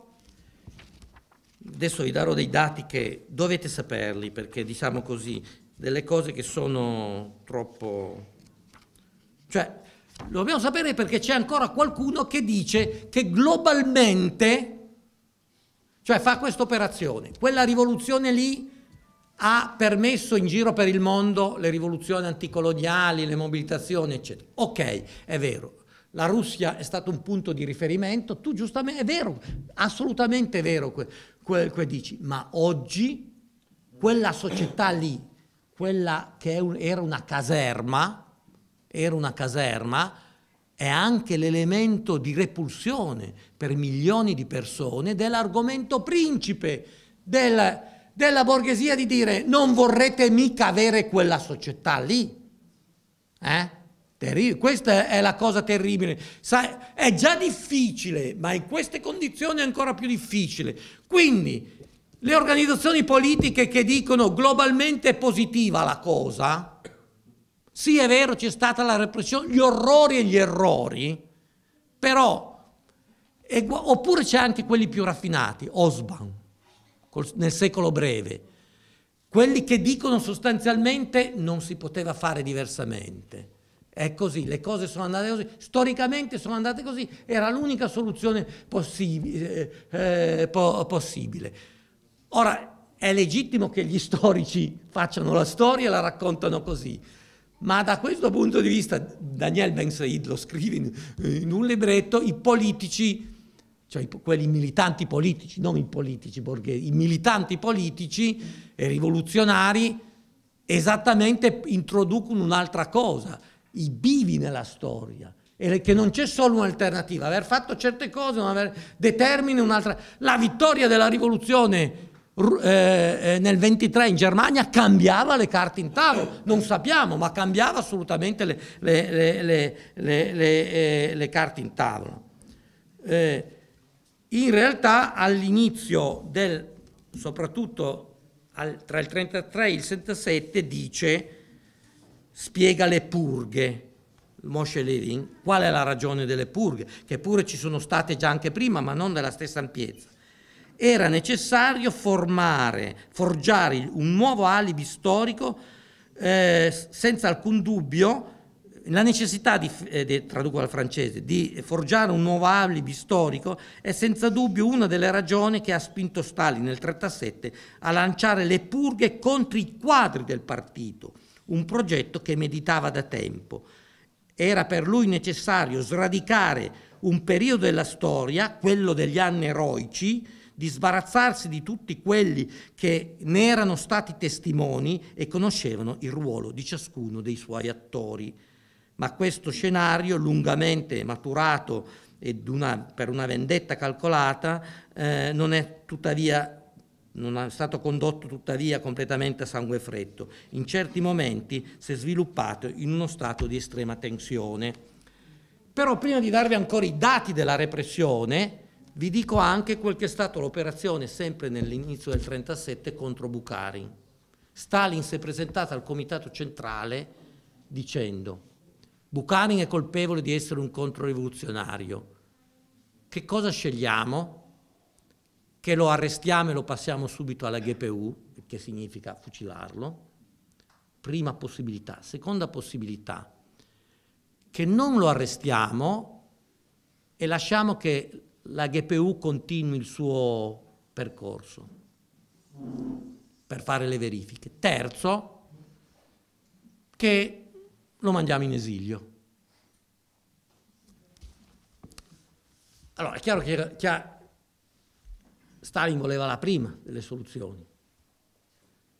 Adesso vi darò dei dati che dovete saperli, perché diciamo così, delle cose che sono troppo... Cioè, lo dobbiamo sapere perché c'è ancora qualcuno che dice che globalmente, cioè fa questa operazione, quella rivoluzione lì ha permesso in giro per il mondo le rivoluzioni anticoloniali, le mobilitazioni, eccetera. Ok, è vero, la Russia è stato un punto di riferimento, tu giustamente, è vero, assolutamente vero quel que, que dici, ma oggi quella società lì, quella che un, era una caserma, era una caserma, è anche l'elemento di repulsione per milioni di persone dell'argomento principe del, della borghesia di dire non vorrete mica avere quella società lì. Eh? Terri- questa è la cosa terribile. Sa- è già difficile, ma in queste condizioni è ancora più difficile. Quindi le organizzazioni politiche che dicono globalmente è positiva la cosa, sì è vero c'è stata la repressione, gli orrori e gli errori, però, e, oppure c'è anche quelli più raffinati, Osban, col, nel secolo breve, quelli che dicono sostanzialmente non si poteva fare diversamente. È così, le cose sono andate così, storicamente sono andate così, era l'unica soluzione possibile. Eh, eh, po- possibile. Ora, è legittimo che gli storici facciano la storia e la raccontano così, ma da questo punto di vista, Daniel Ben Said lo scrive in, in un libretto, i politici, cioè quelli militanti politici, non i politici borghesi, i militanti politici e rivoluzionari esattamente introducono un'altra cosa i bivi nella storia e che non c'è solo un'alternativa, aver fatto certe cose non aver, determina un'altra. La vittoria della rivoluzione eh, eh, nel 23 in Germania cambiava le carte in tavolo, non sappiamo, ma cambiava assolutamente le, le, le, le eh, carte in tavolo. Eh, in realtà all'inizio del, soprattutto al, tra il 33 e il 77, dice spiega le purghe. Moshe Levin, qual è la ragione delle purghe, che pure ci sono state già anche prima, ma non della stessa ampiezza. Era necessario formare, forgiare un nuovo alibi storico eh, senza alcun dubbio la necessità di, eh, di, traduco al francese, di forgiare un nuovo alibi storico è senza dubbio una delle ragioni che ha spinto Stalin nel 1937 a lanciare le purghe contro i quadri del partito, un progetto che meditava da tempo. Era per lui necessario sradicare un periodo della storia, quello degli anni eroici, di sbarazzarsi di tutti quelli che ne erano stati testimoni e conoscevano il ruolo di ciascuno dei suoi attori. Ma questo scenario, lungamente maturato e una, per una vendetta calcolata, eh, non è tuttavia non è stato condotto tuttavia completamente a sangue freddo, in certi momenti si è sviluppato in uno stato di estrema tensione. Però prima di darvi ancora i dati della repressione, vi dico anche quel che è stata l'operazione sempre nell'inizio del 1937 contro Bukharin. Stalin si è presentato al comitato centrale dicendo Bukharin è colpevole di essere un controrivoluzionario. Che cosa scegliamo? che lo arrestiamo e lo passiamo subito alla GPU, che significa fucilarlo. Prima possibilità. Seconda possibilità, che non lo arrestiamo e lasciamo che la GPU continui il suo percorso per fare le verifiche. Terzo, che lo mandiamo in esilio. Allora, è chiaro che, Stalin voleva la prima delle soluzioni.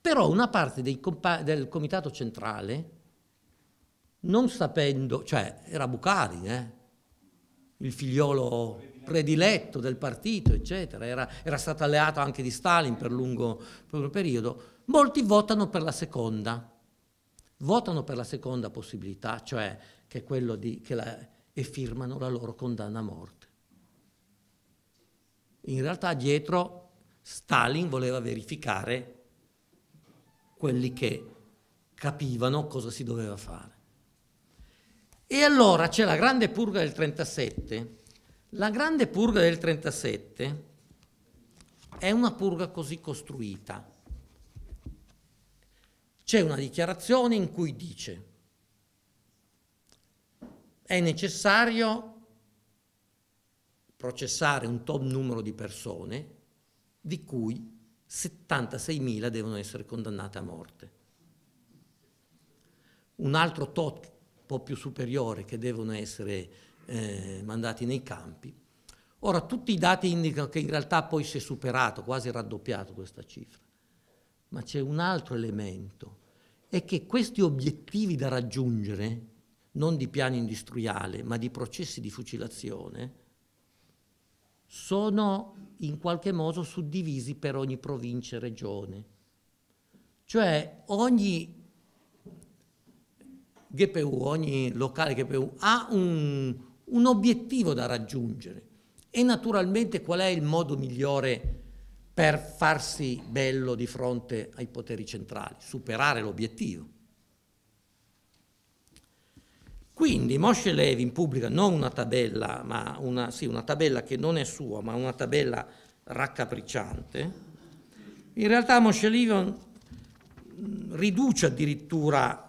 Però una parte del comitato centrale, non sapendo, cioè era Bucari, eh? il figliolo prediletto del partito, eccetera, era, era, stato alleato anche di Stalin per lungo, per periodo, molti votano per la seconda, votano per la seconda possibilità, cioè che è quello di, che la, e firmano la loro condanna a morte. In realtà dietro Stalin voleva verificare quelli che capivano cosa si doveva fare. E allora c'è la grande purga del 37. La grande purga del 37 è una purga così costruita. C'è una dichiarazione in cui dice è necessario processare un top numero di persone, di cui 76.000 devono essere condannate a morte. Un altro tot un po' più superiore che devono essere eh, mandati nei campi. Ora, tutti i dati indicano che in realtà poi si è superato, quasi raddoppiato questa cifra. Ma c'è un altro elemento, è che questi obiettivi da raggiungere, non di piano industriale, ma di processi di fucilazione, sono in qualche modo suddivisi per ogni provincia e regione. Cioè ogni GPU, ogni locale GPU ha un, un obiettivo da raggiungere e naturalmente qual è il modo migliore per farsi bello di fronte ai poteri centrali? Superare l'obiettivo. Quindi Moshe Levi pubblica non una tabella, ma una, sì, una tabella che non è sua, ma una tabella raccapricciante. In realtà Moshe Levi mm, riduce addirittura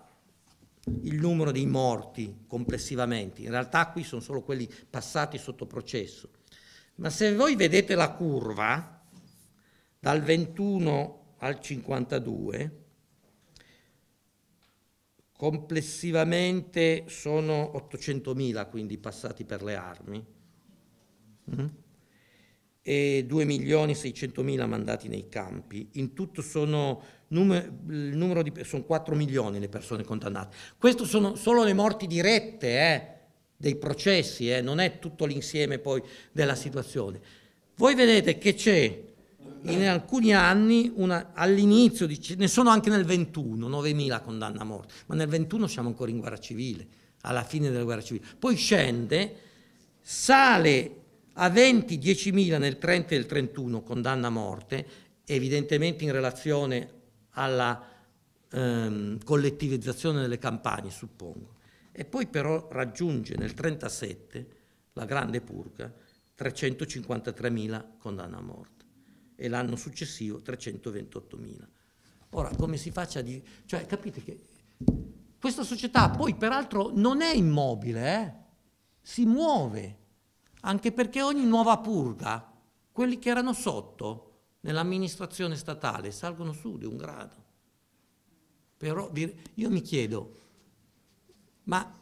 il numero dei morti complessivamente. In realtà qui sono solo quelli passati sotto processo. Ma se voi vedete la curva dal 21 al 52, complessivamente sono 800.000 quindi passati per le armi mm? e 2.600.000 mandati nei campi. In tutto sono, numero, di, sono 4 milioni le persone condannate. Queste sono solo le morti dirette eh, dei processi, eh, non è tutto l'insieme poi della situazione. Voi vedete che c'è in alcuni anni, una, all'inizio, ne sono anche nel 21, 9.000 condanne a morte, ma nel 21 siamo ancora in guerra civile, alla fine della guerra civile. Poi scende, sale a 20, 10.000 nel 30 e nel 31 condanna a morte, evidentemente in relazione alla ehm, collettivizzazione delle campagne, suppongo. E poi però raggiunge nel 37 la grande purga 353.000 condanne a morte e l'anno successivo 328.000. Ora, come si faccia di... Cioè, capite che questa società poi peraltro non è immobile, eh? si muove, anche perché ogni nuova purga, quelli che erano sotto nell'amministrazione statale salgono su di un grado. Però io mi chiedo, ma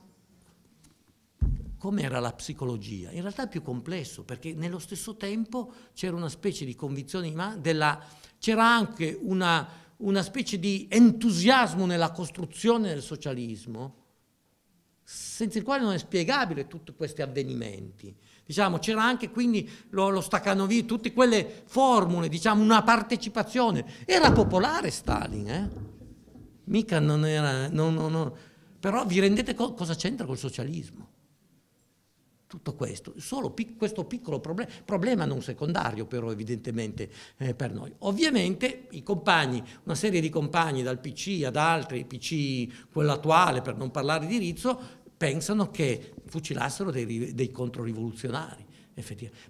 com'era la psicologia? In realtà è più complesso perché nello stesso tempo c'era una specie di convinzione della, c'era anche una, una specie di entusiasmo nella costruzione del socialismo senza il quale non è spiegabile tutti questi avvenimenti. Diciamo, c'era anche quindi lo, lo staccanovi, tutte quelle formule, diciamo, una partecipazione. Era popolare Stalin, eh? Mica non era... No, no, no. Però vi rendete conto cosa c'entra col socialismo? tutto questo, solo pic- questo piccolo problem- problema, non secondario però evidentemente eh, per noi. Ovviamente i compagni, una serie di compagni dal PC ad altri, PC quello attuale per non parlare di Rizzo, pensano che fucilassero dei, dei controrivoluzionari.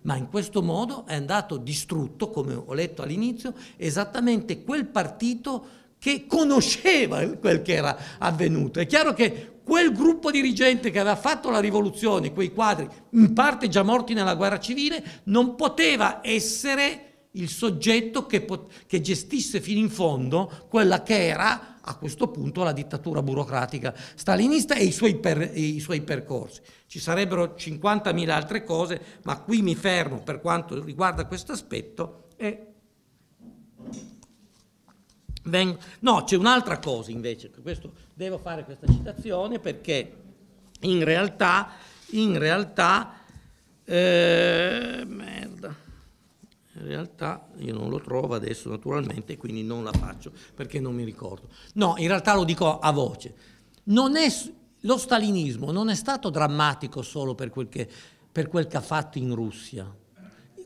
Ma in questo modo è andato distrutto, come ho letto all'inizio, esattamente quel partito che conosceva quel che era avvenuto. È chiaro che quel gruppo dirigente che aveva fatto la rivoluzione, quei quadri, in parte già morti nella guerra civile, non poteva essere il soggetto che, che gestisse fino in fondo quella che era a questo punto la dittatura burocratica stalinista e i suoi, per, i suoi percorsi. Ci sarebbero 50.000 altre cose, ma qui mi fermo per quanto riguarda questo aspetto e Ven... No, c'è un'altra cosa invece, questo, devo fare questa citazione perché in realtà, in realtà, eh, merda, in realtà io non lo trovo adesso naturalmente, quindi non la faccio perché non mi ricordo. No, in realtà lo dico a voce. È, lo stalinismo non è stato drammatico solo per quel che, per quel che ha fatto in Russia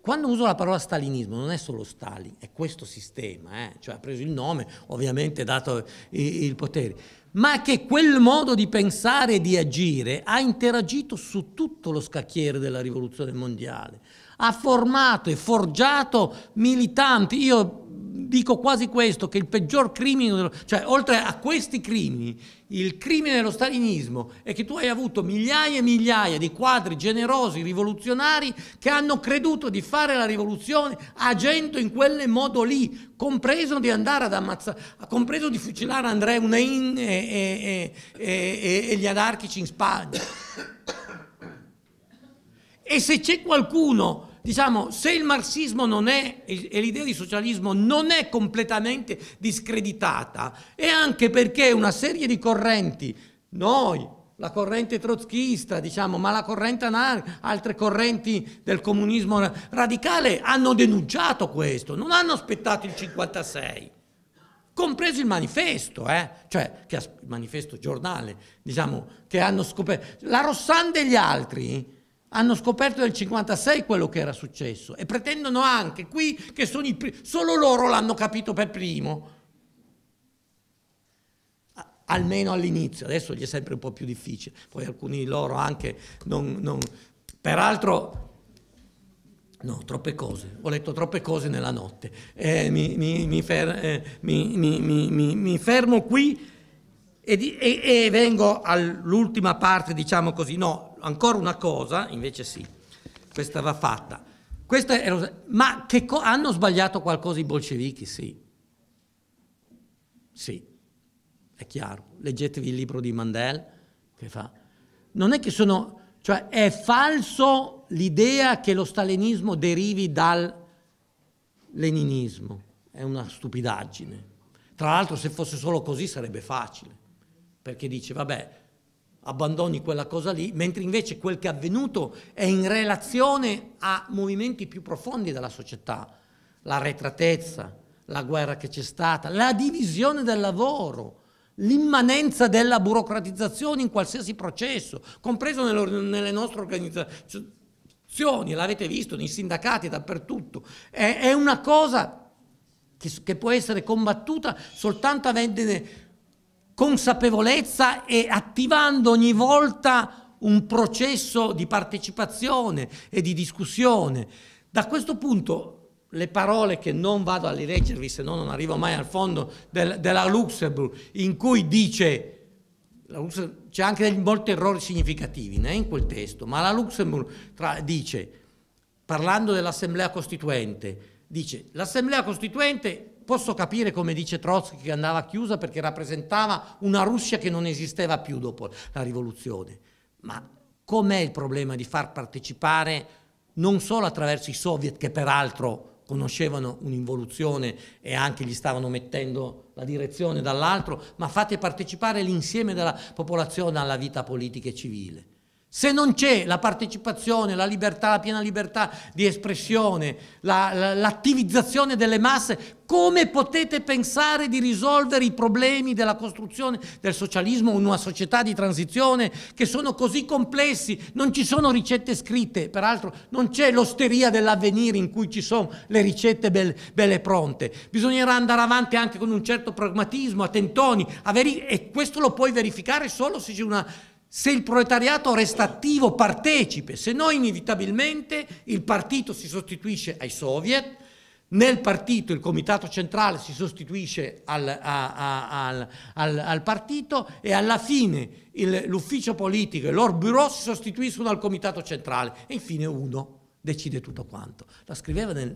quando uso la parola stalinismo non è solo Stalin, è questo sistema, eh? cioè ha preso il nome, ovviamente dato il, il potere, ma che quel modo di pensare e di agire ha interagito su tutto lo scacchiere della rivoluzione mondiale, ha formato e forgiato militanti. Io dico quasi questo, che il peggior crimine, cioè oltre a questi crimini, il crimine dello stalinismo è che tu hai avuto migliaia e migliaia di quadri generosi rivoluzionari che hanno creduto di fare la rivoluzione agendo in quel modo lì, compreso di andare ad ammazzare, compreso di fucilare Andrea Unain e, e, e, e gli anarchici in Spagna. E se c'è qualcuno diciamo, se il marxismo non è, e l'idea di socialismo non è completamente discreditata, è anche perché una serie di correnti, noi, la corrente trotschista, diciamo, ma la corrente anarchica, altre correnti del comunismo radicale hanno denunciato questo, non hanno aspettato il 56 compreso il manifesto, eh? cioè il manifesto giornale, diciamo, che hanno scoperto. La Rossan degli gli altri hanno scoperto nel 56 quello che era successo e pretendono anche qui che sono i primi, solo loro l'hanno capito per primo, almeno all'inizio, adesso gli è sempre un po' più difficile, poi alcuni di loro anche non, non... peraltro No, troppe cose, ho letto troppe cose nella notte. Eh, mi, mi, mi, fer, eh, mi fermo qui. E, di, e, e vengo all'ultima parte, diciamo così, no, ancora una cosa, invece sì, questa va fatta. Questa era, ma che co- hanno sbagliato qualcosa i bolscevichi? Sì. Sì, è chiaro. Leggetevi il libro di Mandel che fa. Non è che sono... Cioè è falso l'idea che lo stalinismo derivi dal leninismo. È una stupidaggine. Tra l'altro se fosse solo così sarebbe facile perché dice, vabbè, abbandoni quella cosa lì, mentre invece quel che è avvenuto è in relazione a movimenti più profondi della società, la retratezza, la guerra che c'è stata, la divisione del lavoro, l'immanenza della burocratizzazione in qualsiasi processo, compreso nelle nostre organizzazioni, l'avete visto nei sindacati dappertutto, è, una cosa che, può essere combattuta soltanto avendone consapevolezza e attivando ogni volta un processo di partecipazione e di discussione. Da questo punto le parole che non vado a rileggervi se no non arrivo mai al fondo del, della Luxemburg in cui dice c'è anche molti errori significativi né, in quel testo, ma la Luxemburg tra, dice, parlando dell'Assemblea Costituente, dice l'Assemblea Costituente Posso capire come dice Trotsky che andava chiusa perché rappresentava una Russia che non esisteva più dopo la rivoluzione, ma com'è il problema di far partecipare non solo attraverso i soviet che peraltro conoscevano un'involuzione e anche gli stavano mettendo la direzione dall'altro, ma fate partecipare l'insieme della popolazione alla vita politica e civile. Se non c'è la partecipazione, la libertà, la piena libertà di espressione, la, la, l'attivizzazione delle masse, come potete pensare di risolvere i problemi della costruzione del socialismo in una società di transizione che sono così complessi? Non ci sono ricette scritte, peraltro non c'è l'osteria dell'avvenire in cui ci sono le ricette belle, belle pronte. Bisognerà andare avanti anche con un certo pragmatismo, a tentoni, veri- e questo lo puoi verificare solo se c'è una se il proletariato resta attivo, partecipe, se no inevitabilmente il partito si sostituisce ai soviet, nel partito il comitato centrale si sostituisce al, a, a, al, al, al partito e alla fine l'ufficio politico e loro bureau si sostituiscono al comitato centrale e infine uno decide tutto quanto. La scriveva nel,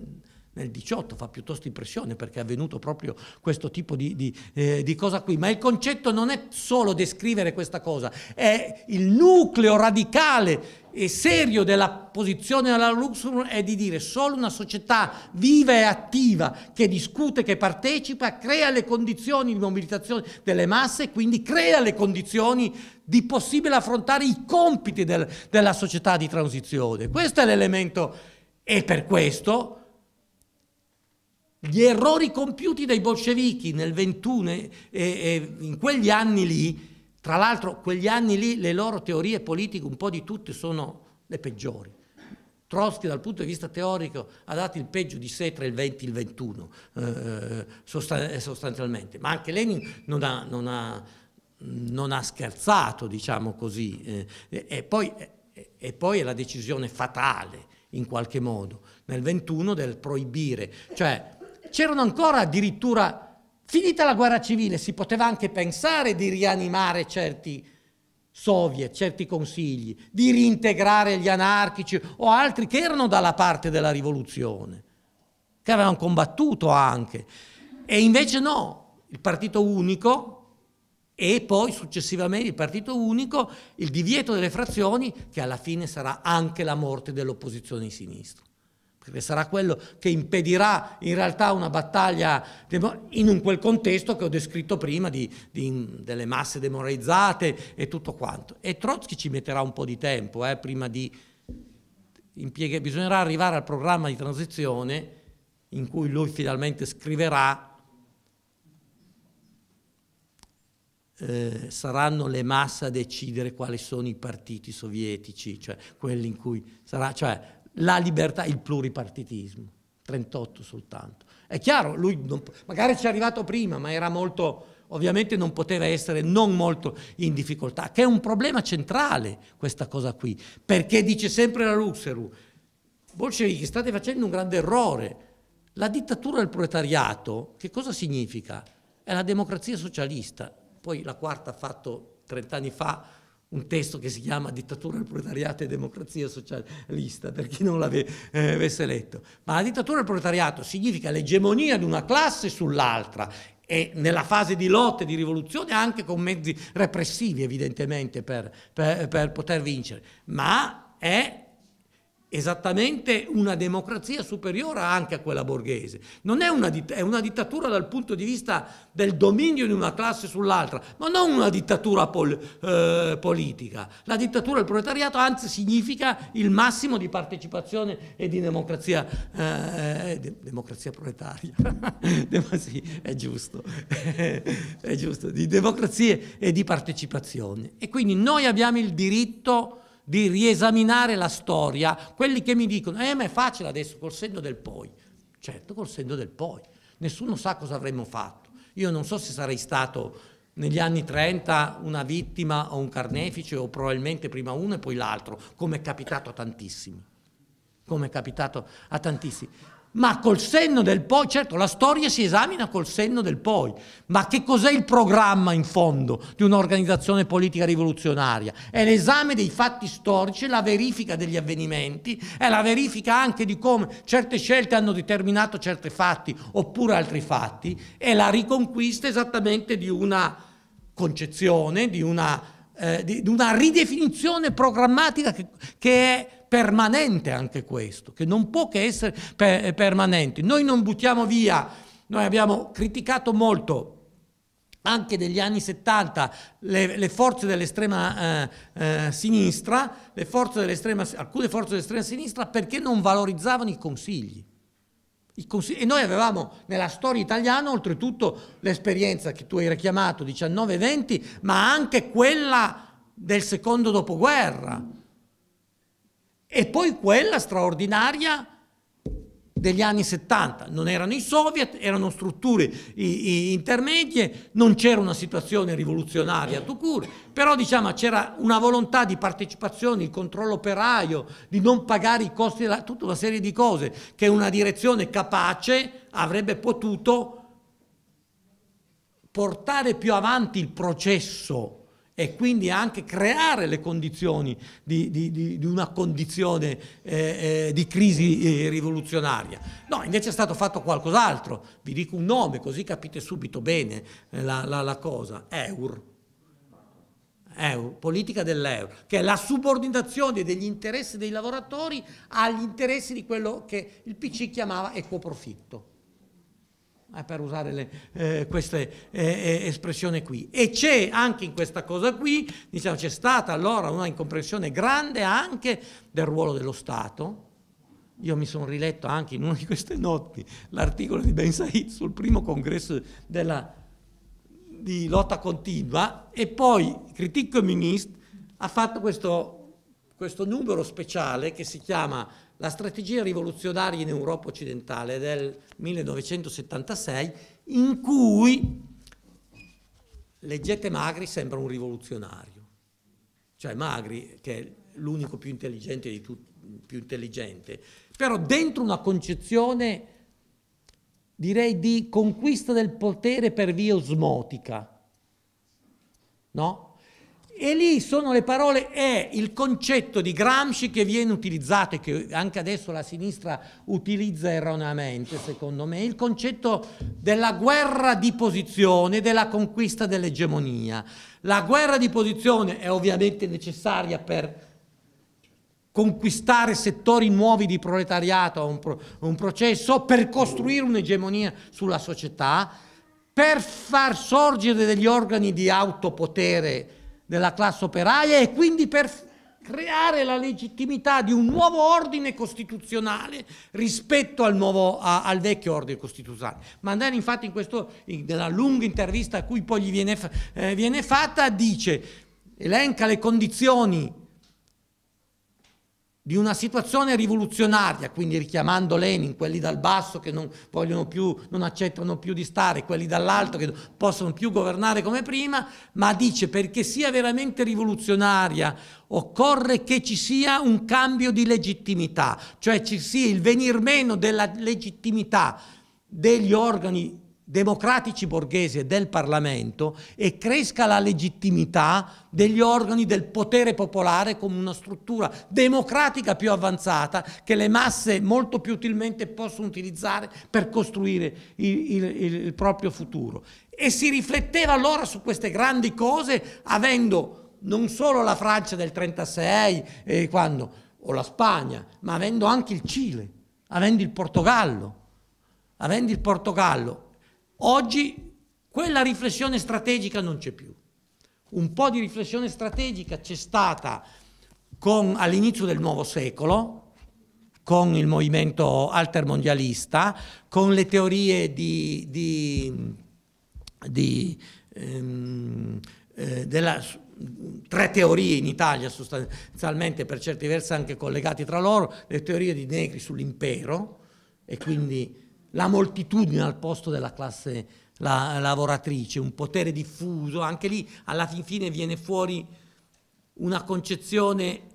nel 18 fa piuttosto impressione perché è avvenuto proprio questo tipo di, di, eh, di, cosa qui, ma il concetto non è solo descrivere questa cosa, è il nucleo radicale e serio della posizione della Luxemburg è di dire solo una società viva e attiva che discute, che partecipa, crea le condizioni di mobilitazione delle masse, e quindi crea le condizioni di possibile affrontare i compiti del, della società di transizione. Questo è l'elemento e per questo gli errori compiuti dai bolscevichi nel 21 e, e in quegli anni lì, tra l'altro quegli anni lì le loro teorie politiche un po' di tutte sono le peggiori. Trotsky dal punto di vista teorico ha dato il peggio di sé tra il 20 e il 21 eh, sostanzialmente, ma anche Lenin non ha, non ha, non ha scherzato, diciamo così, eh, e, poi, e, e poi è la decisione fatale in qualche modo nel 21 del proibire, cioè c'erano ancora addirittura, finita la guerra civile, si poteva anche pensare di rianimare certi soviet, certi consigli, di reintegrare gli anarchici o altri che erano dalla parte della rivoluzione, che avevano combattuto anche. E invece no, il partito unico e poi successivamente il partito unico, il divieto delle frazioni, che alla fine sarà anche la morte dell'opposizione di sinistra che sarà quello che impedirà in realtà una battaglia in un quel contesto che ho descritto prima di, di, delle masse demoralizzate e tutto quanto. E Trotsky ci metterà un po' di tempo eh, prima di impiegare, bisognerà arrivare al programma di transizione in cui lui finalmente scriverà Eh, saranno le masse a decidere quali sono i partiti sovietici, cioè quelli in cui sarà, cioè la libertà, il pluripartitismo, 38 soltanto. È chiaro, lui non, magari ci è arrivato prima, ma era molto, ovviamente non poteva essere non molto in difficoltà, che è un problema centrale questa cosa qui, perché dice sempre la Luxeru, bolscevichi state facendo un grande errore, la dittatura del proletariato, che cosa significa? È la democrazia socialista, poi la quarta ha fatto 30 anni fa un testo che si chiama Dittatura del proletariato e democrazia socialista, per chi non l'avesse eh, letto. Ma la dittatura del proletariato significa l'egemonia di una classe sull'altra e nella fase di lotta e di rivoluzione, anche con mezzi repressivi evidentemente per, per, per poter vincere, ma è esattamente una democrazia superiore anche a quella borghese. Non è una, è una, dittatura dal punto di vista del dominio di una classe sull'altra, ma non una dittatura pol eh, politica. La dittatura del proletariato anzi significa il massimo di partecipazione e di democrazia, eh, de democrazia proletaria, sì, è giusto, è giusto, di democrazia e di partecipazione. E quindi noi abbiamo il diritto di riesaminare la storia, quelli che mi dicono, eh ma è facile adesso col senno del poi. Certo, col senno del poi. Nessuno sa cosa avremmo fatto. Io non so se sarei stato negli anni 30 una vittima o un carnefice o probabilmente prima uno e poi l'altro, come è capitato a tantissimi. Come è capitato a tantissimi ma col senno del poi, certo la storia si esamina col senno del poi, ma che cos'è il programma in fondo di un'organizzazione politica rivoluzionaria? È l'esame dei fatti storici, la verifica degli avvenimenti, è la verifica anche di come certe scelte hanno determinato certi fatti oppure altri fatti, è la riconquista esattamente di una concezione, di una, eh, di, di una ridefinizione programmatica che, che è permanente anche questo, che non può che essere per eh, permanente. Noi non buttiamo via, noi abbiamo criticato molto anche negli anni 70 le, le forze dell'estrema eh, eh, sinistra, forze alcune forze dell'estrema sinistra perché non valorizzavano i consigli. I consigli. E noi avevamo nella storia italiana oltretutto l'esperienza che tu hai richiamato 19-20, ma anche quella del secondo dopoguerra e poi quella straordinaria degli anni 70. Non erano i soviet, erano strutture intermedie, non c'era una situazione rivoluzionaria a Tukur, però diciamo c'era una volontà di partecipazione, di controllo operaio, di non pagare i costi, tutta una serie di cose che una direzione capace avrebbe potuto portare più avanti il processo e quindi anche creare le condizioni di, di, di, di una condizione eh, eh, di crisi eh, rivoluzionaria. No, invece è stato fatto qualcos'altro. Vi dico un nome così capite subito bene eh, la, la, la cosa. Eur. Euro, politica dell'euro, che è la subordinazione degli interessi dei lavoratori agli interessi di quello che il PC chiamava ecoprofitto. Eh, per usare le, eh, queste eh, eh, espressioni qui. E c'è anche in questa cosa qui, diciamo, c'è stata allora una incomprensione grande anche del ruolo dello Stato. Io mi sono riletto anche in una di queste notti l'articolo di Ben Said sul primo congresso della, di lotta continua e poi Critique Communiste ha fatto questo questo numero speciale che si chiama La strategia rivoluzionaria in Europa occidentale del 1976, in cui leggete Magri sembra un rivoluzionario, cioè Magri che è l'unico più intelligente di tutti, più intelligente, però dentro una concezione direi di conquista del potere per via osmotica, no? E lì sono le parole, è il concetto di Gramsci che viene utilizzato e che anche adesso la sinistra utilizza erroneamente, secondo me, il concetto della guerra di posizione, della conquista dell'egemonia. La guerra di posizione è ovviamente necessaria per conquistare settori nuovi di proletariato, un, pro, un processo, per costruire un'egemonia sulla società, per far sorgere degli organi di autopotere della classe operaia e quindi per creare la legittimità di un nuovo ordine costituzionale rispetto al, nuovo, a, al vecchio ordine costituzionale. Mandani infatti in questa in, lunga intervista a cui poi gli viene, eh, viene fatta dice, elenca le condizioni di una situazione rivoluzionaria, quindi richiamando Lenin, quelli dal basso che non vogliono più, non accettano più di stare, quelli dall'alto che possono più governare come prima, ma dice perché sia veramente rivoluzionaria occorre che ci sia un cambio di legittimità, cioè ci sia il venir meno della legittimità degli organi democratici borghesi e del Parlamento e cresca la legittimità degli organi del potere popolare come una struttura democratica più avanzata che le masse molto più utilmente possono utilizzare per costruire il, il, il proprio futuro. E si rifletteva allora su queste grandi cose avendo non solo la Francia del 36 eh, quando, o la Spagna, ma avendo anche il Cile, avendo il Portogallo, avendo il Portogallo Oggi quella riflessione strategica non c'è più. Un po' di riflessione strategica c'è stata all'inizio del nuovo secolo, con il movimento altermondialista, con le teorie di, di, di, ehm, eh, della, tre teorie in Italia sostanzialmente per certi versi anche collegate tra loro, le teorie di Negri sull'impero e quindi la moltitudine al posto della classe la, lavoratrice, un potere diffuso, anche lì alla fin fine viene fuori una concezione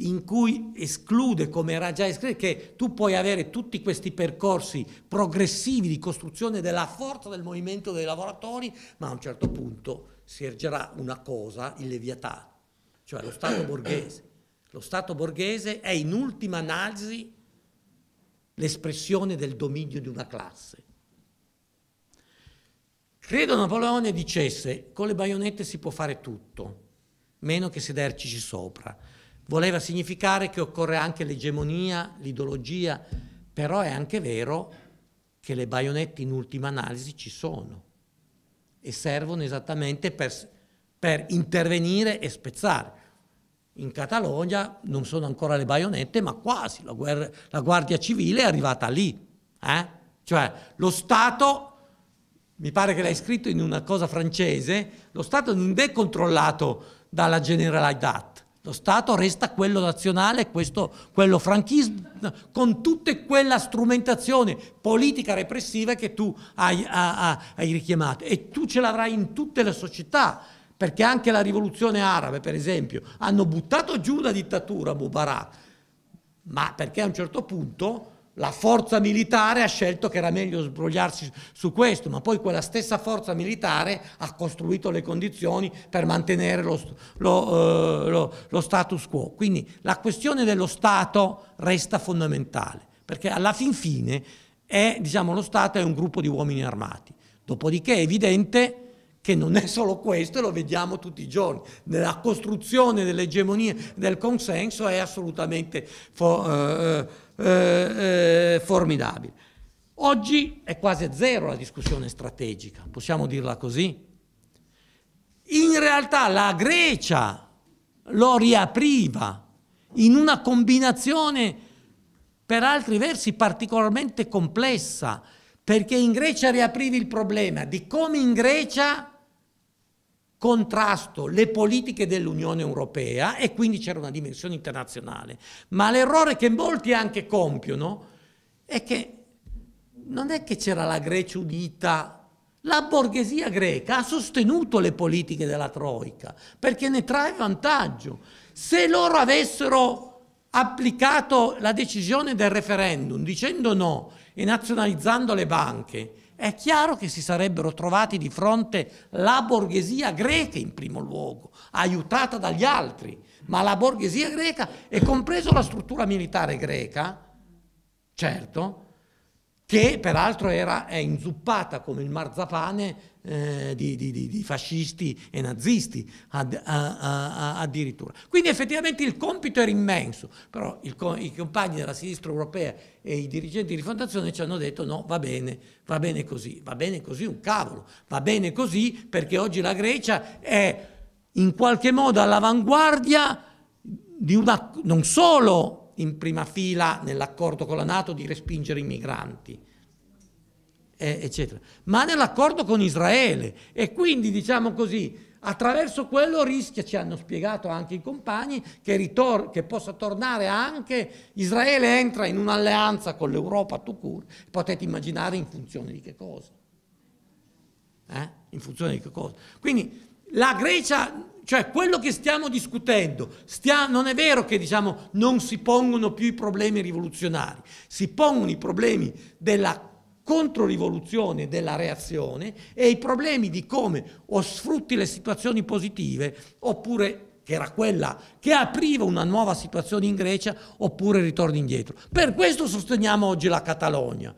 in cui esclude, come era già escluso, che tu puoi avere tutti questi percorsi progressivi di costruzione della forza del movimento dei lavoratori, ma a un certo punto si ergerà una cosa, il Leviatà, cioè lo Stato borghese. Lo Stato borghese è in ultima analisi l'espressione del dominio di una classe. Credo Napoleone dicesse con le baionette si può fare tutto, meno che sedercici sopra. Voleva significare che occorre anche l'egemonia, l'ideologia, però è anche vero che le baionette in ultima analisi ci sono e servono esattamente per, per intervenire e spezzare. In Catalogna non sono ancora le baionette, ma quasi, la, guerra, la guardia civile è arrivata lì. Eh? Cioè lo Stato, mi pare che l'hai scritto in una cosa francese, lo Stato non è controllato dalla Generalitat, lo Stato resta quello nazionale, questo, quello franchismo, con tutta quella strumentazione politica repressiva che tu hai, hai, hai richiamato. E tu ce l'avrai in tutte le società perché anche la rivoluzione arabe, per esempio, hanno buttato giù la dittatura Mubarak, ma perché a un certo punto la forza militare ha scelto che era meglio sbrogliarsi su questo, ma poi quella stessa forza militare ha costruito le condizioni per mantenere lo, lo, eh, lo, lo status quo. Quindi la questione dello Stato resta fondamentale, perché alla fin fine è, diciamo, lo Stato è un gruppo di uomini armati. Dopodiché è evidente che non è solo questo e lo vediamo tutti i giorni. La costruzione dell'egemonia del consenso è assolutamente fo- eh, eh, eh, formidabile. Oggi è quasi zero la discussione strategica, possiamo dirla così. In realtà la Grecia lo riapriva in una combinazione per altri versi particolarmente complessa, perché in Grecia riaprivi il problema di come in Grecia contrasto le politiche dell'Unione Europea e quindi c'era una dimensione internazionale. Ma l'errore che molti anche compiono è che non è che c'era la Grecia unita la borghesia greca ha sostenuto le politiche della Troica perché ne trae vantaggio. Se loro avessero applicato la decisione del referendum dicendo no e nazionalizzando le banche, è chiaro che si sarebbero trovati di fronte la borghesia greca in primo luogo, aiutata dagli altri, ma la borghesia greca, e compreso la struttura militare greca, certo, che peraltro era, è inzuppata come il marzapane eh, di, di, di, fascisti e nazisti ad, a, a, a, addirittura. Quindi effettivamente il compito era immenso, però il, i compagni della sinistra europea e i dirigenti di fondazione ci hanno detto no, va bene, va bene così, va bene così un cavolo, va bene così perché oggi la Grecia è in qualche modo all'avanguardia di una, non solo in prima fila nell'accordo con la Nato di respingere i migranti, eccetera, ma nell'accordo con Israele. E quindi, diciamo così, attraverso quello rischia, ci hanno spiegato anche i compagni, che, ritor- che possa tornare anche Israele entra in un'alleanza con l'Europa Tukur, potete immaginare in funzione di che cosa. Eh? In funzione di che cosa. Quindi la Grecia cioè, quello che stiamo discutendo, stia, non è vero che diciamo non si pongono più i problemi rivoluzionari, si pongono i problemi della controrivoluzione della reazione e i problemi di come o sfrutti le situazioni positive oppure che era quella che apriva una nuova situazione in Grecia oppure ritorni indietro. Per questo sosteniamo oggi la Catalogna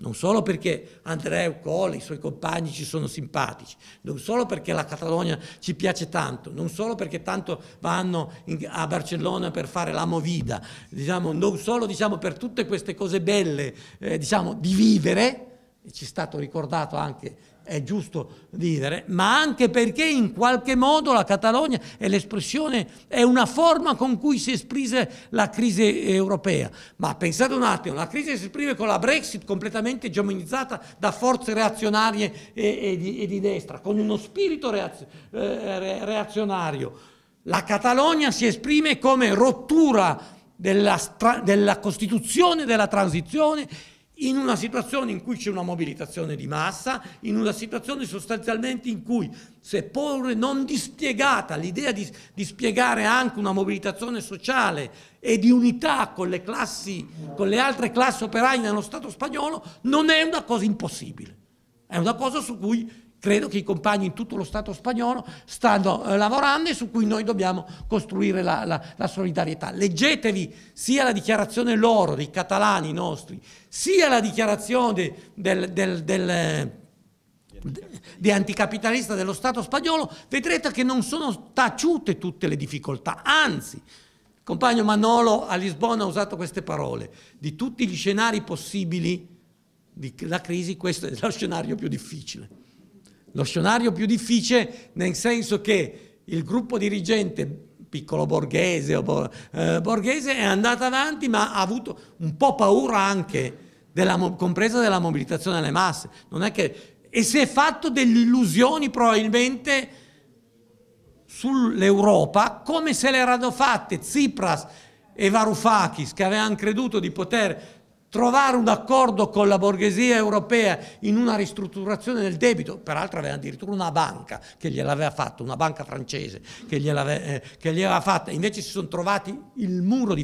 non solo perché Andreu Colle, i suoi compagni ci sono simpatici, non solo perché la Catalogna ci piace tanto, non solo perché tanto vanno in, a Barcellona per fare la movida, diciamo, non solo diciamo, per tutte queste cose belle eh, diciamo, di vivere, e ci è stato ricordato anche è giusto dire, ma anche perché in qualche modo la Catalogna è l'espressione, è una forma con cui si esprime la crisi europea. Ma pensate un attimo, la crisi si esprime con la Brexit completamente egemonizzata da forze reazionarie e, e, di, e di, destra, con uno spirito reaz, eh, reazionario. La Catalogna si esprime come rottura della, della Costituzione della transizione in una situazione in cui c'è una mobilitazione di massa, in una situazione sostanzialmente in cui, seppur non dispiegata, l'idea di, di spiegare anche una mobilitazione sociale e di unità con le, classi, con le altre classi operaie nello Stato spagnolo, non è una cosa impossibile. È una cosa su cui credo che i compagni in tutto lo Stato spagnolo stanno eh, lavorando e su cui noi dobbiamo costruire la, la, la, solidarietà. Leggetevi sia la dichiarazione loro dei catalani nostri, sia la dichiarazione del, del, del eh, di anticapitalista dello Stato spagnolo, vedrete che non sono taciute tutte le difficoltà, anzi, il compagno Manolo a Lisbona ha usato queste parole, di tutti gli scenari possibili della crisi questo è lo scenario più difficile. Lo scenario più difficile nel senso che il gruppo dirigente piccolo borghese o eh, borghese è andato avanti ma ha avuto un po' paura anche della, compresa della mobilitazione alle masse. Che, e si è fatto delle illusioni probabilmente sull'Europa come se le erano fatte Tsipras e Varoufakis che avevano creduto di poter trovare un accordo con la borghesia europea in una ristrutturazione del debito, peraltro aveva addirittura una banca che gliel'aveva fatta, una banca francese che eh, gliel'aveva eh, fatta, invece si sono trovati il muro,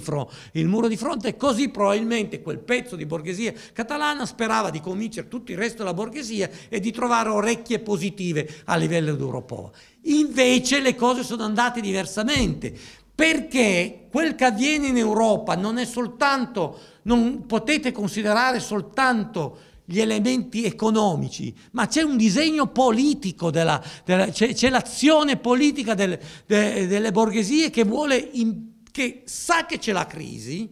il muro, di fronte e così probabilmente quel pezzo di borghesia catalana sperava di convincere tutto il resto della borghesia e di trovare orecchie positive a livello europeo. Invece le cose sono andate diversamente perché quel che avviene in Europa non è soltanto, non potete considerare soltanto gli elementi economici, ma c'è un disegno politico, della, della, c'è, l'azione politica del, de, delle borghesie che, vuole in, che sa che c'è la crisi,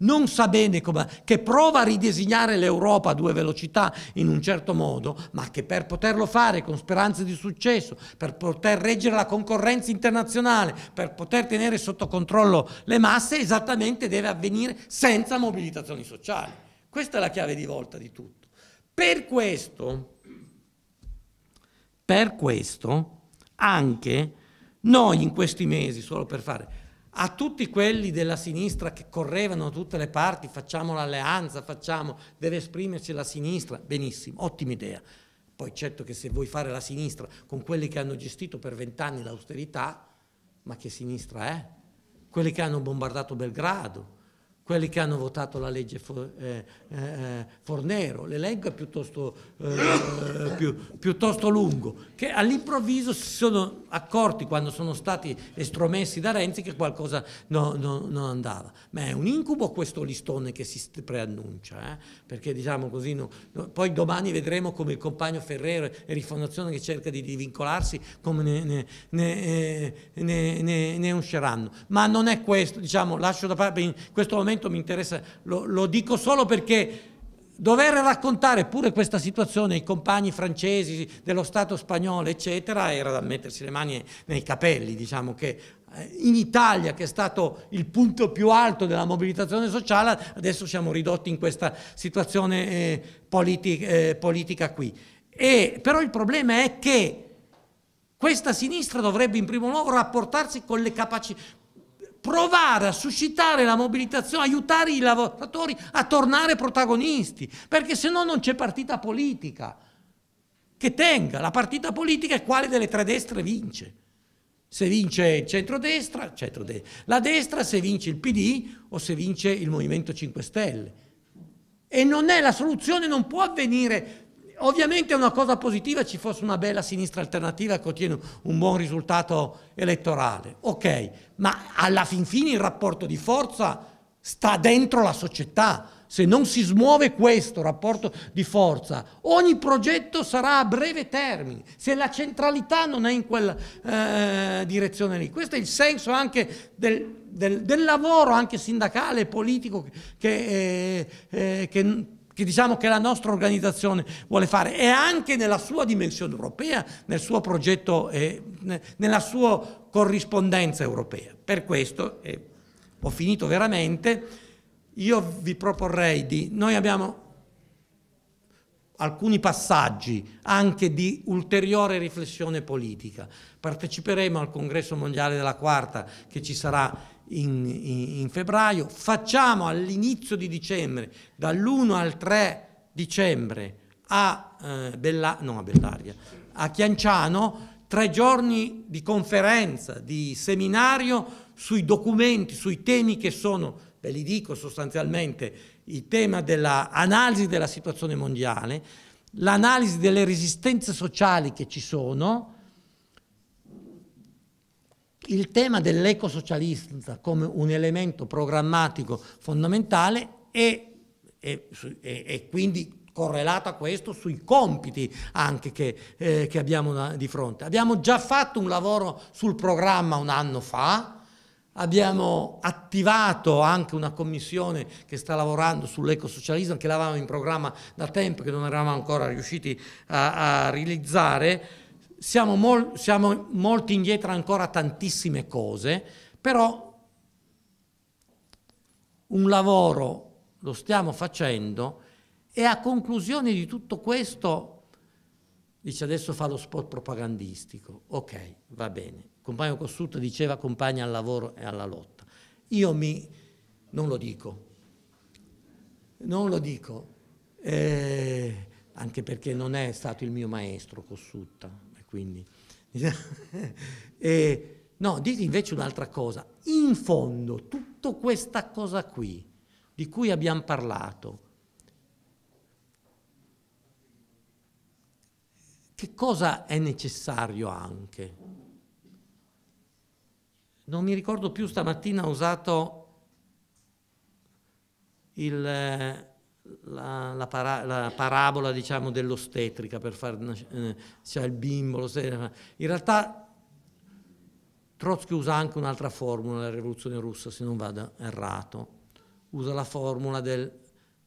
non sa bene come, che prova a ridisegnare l'Europa a due velocità in un certo modo, ma che per poterlo fare con speranze di successo, per poter reggere la concorrenza internazionale, per poter tenere sotto controllo le masse, esattamente deve avvenire senza mobilitazioni sociali. Questa è la chiave di volta di tutto. Per questo, per questo anche noi in questi mesi, solo per fare a tutti quelli della sinistra che correvano da tutte le parti, facciamo l'alleanza, facciamo, deve esprimersi la sinistra, benissimo, ottima idea. Poi certo che se vuoi fare la sinistra con quelli che hanno gestito per vent'anni l'austerità, ma che sinistra è? Quelli che hanno bombardato Belgrado, quelli che hanno votato la legge for, eh, eh, eh, Fornero, l'elenco è piuttosto, eh, eh, più, piuttosto, lungo, che all'improvviso si sono accorti quando sono stati estromessi da Renzi che qualcosa no, no, non andava. Ma è un incubo questo listone che si preannuncia, eh? perché diciamo così, no, poi domani vedremo come il compagno Ferrero e Rifondazione che cerca di divincolarsi, come ne, ne, ne, ne usciranno. Ma non è questo, diciamo, lascio da parte, in questo momento argomento mi interessa, lo, lo dico solo perché dover raccontare pure questa situazione ai compagni francesi dello Stato spagnolo, eccetera, era da mettersi le mani nei capelli, diciamo che eh, in Italia, che è stato il punto più alto della mobilitazione sociale, adesso siamo ridotti in questa situazione eh, politica, eh, politica qui. E, però il problema è che questa sinistra dovrebbe in primo luogo rapportarsi con le capacità, provare a suscitare la mobilitazione, aiutare i lavoratori a tornare protagonisti, perché se no non c'è partita politica che tenga. La partita politica è quale delle tre destre vince. Se vince il centrodestra, centrodestra, la destra, se vince il PD o se vince il Movimento 5 Stelle. E non è la soluzione, non può avvenire Ovviamente è una cosa positiva ci fosse una bella sinistra alternativa che ottiene un buon risultato elettorale, ok, ma alla fin fine il rapporto di forza sta dentro la società. Se non si smuove questo rapporto di forza, ogni progetto sarà a breve termine, se la centralità non è in quella eh, direzione lì. Questo è il senso anche del, del, del lavoro, anche sindacale e politico, che, eh, eh, che che diciamo che la nostra organizzazione vuole fare e anche nella sua dimensione europea, nel suo progetto, eh, nella sua corrispondenza europea. Per questo, eh, ho finito veramente, io vi proporrei di... Noi abbiamo alcuni passaggi anche di ulteriore riflessione politica. Parteciperemo al congresso mondiale della quarta che ci sarà in, in, in febbraio, facciamo all'inizio di dicembre, dall'1 al 3 dicembre a, eh, Bella, no, a Bellaria, a Chianciano, tre giorni di conferenza, di seminario sui documenti, sui temi che sono, ve li dico sostanzialmente, il tema dell'analisi della situazione mondiale, l'analisi delle resistenze sociali che ci sono, il tema dell'ecosocialista come un elemento programmatico fondamentale è, e, e quindi correlato a questo sui compiti anche che, eh, che abbiamo di fronte. Abbiamo già fatto un lavoro sul programma un anno fa, Abbiamo attivato anche una commissione che sta lavorando sull'ecosocialismo, che l'avevamo in programma da tempo, che non eravamo ancora riusciti a, a realizzare siamo, mol, siamo molto indietro ancora tantissime cose, però un lavoro lo stiamo facendo e a conclusione di tutto questo dice adesso fa lo spot propagandistico. Ok, va bene. compagno Cossutta diceva compagna al lavoro e alla lotta. Io mi... non lo dico. Non lo dico. Eh, anche perché non è stato il mio maestro Cossutta quindi. e, no, dite invece un'altra cosa. In fondo, tutta questa cosa qui, di cui abbiamo parlato, che cosa è necessario anche? Non mi ricordo più, stamattina ho usato il eh, la, la, para, la parabola diciamo, dell'ostetrica, per far eh, cioè il bimbo, in realtà Trotsky usa anche un'altra formula della rivoluzione russa, se non vado errato, usa la formula del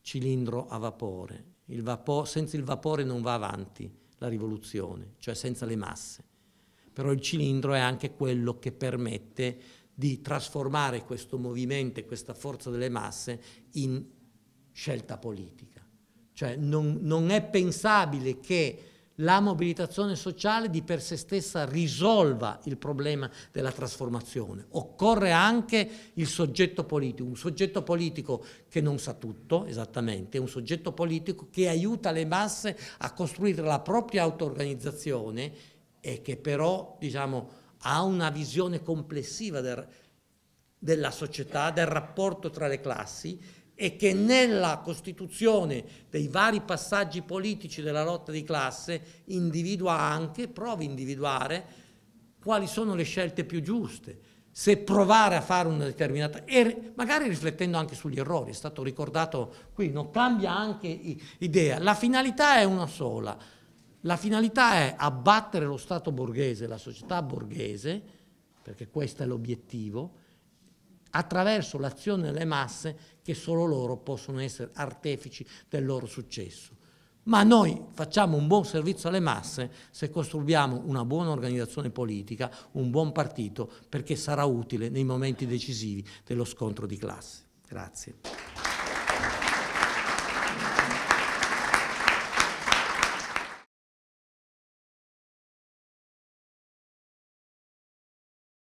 cilindro a vapore, il vapo senza il vapore non va avanti la rivoluzione, cioè senza le masse, però il cilindro è anche quello che permette di trasformare questo movimento, e questa forza delle masse in scelta politica. Cioè non, non è pensabile che la mobilitazione sociale di per sé stessa risolva il problema della trasformazione. Occorre anche il soggetto politico, un soggetto politico che non sa tutto esattamente, un soggetto politico che aiuta le masse a costruire la propria auto-organizzazione e che però diciamo, ha una visione complessiva del, della società, del rapporto tra le classi e che nella costituzione dei vari passaggi politici della lotta di classe individua anche, provi a individuare quali sono le scelte più giuste, se provare a fare una determinata, e magari riflettendo anche sugli errori, è stato ricordato qui, non cambia anche idea, la finalità è una sola, la finalità è abbattere lo Stato borghese, la società borghese, perché questo è l'obiettivo, attraverso l'azione delle masse che solo loro possono essere artefici del loro successo. Ma noi facciamo un buon servizio alle masse se costruiamo una buona organizzazione politica, un buon partito, perché sarà utile nei momenti decisivi dello scontro di classe. Grazie.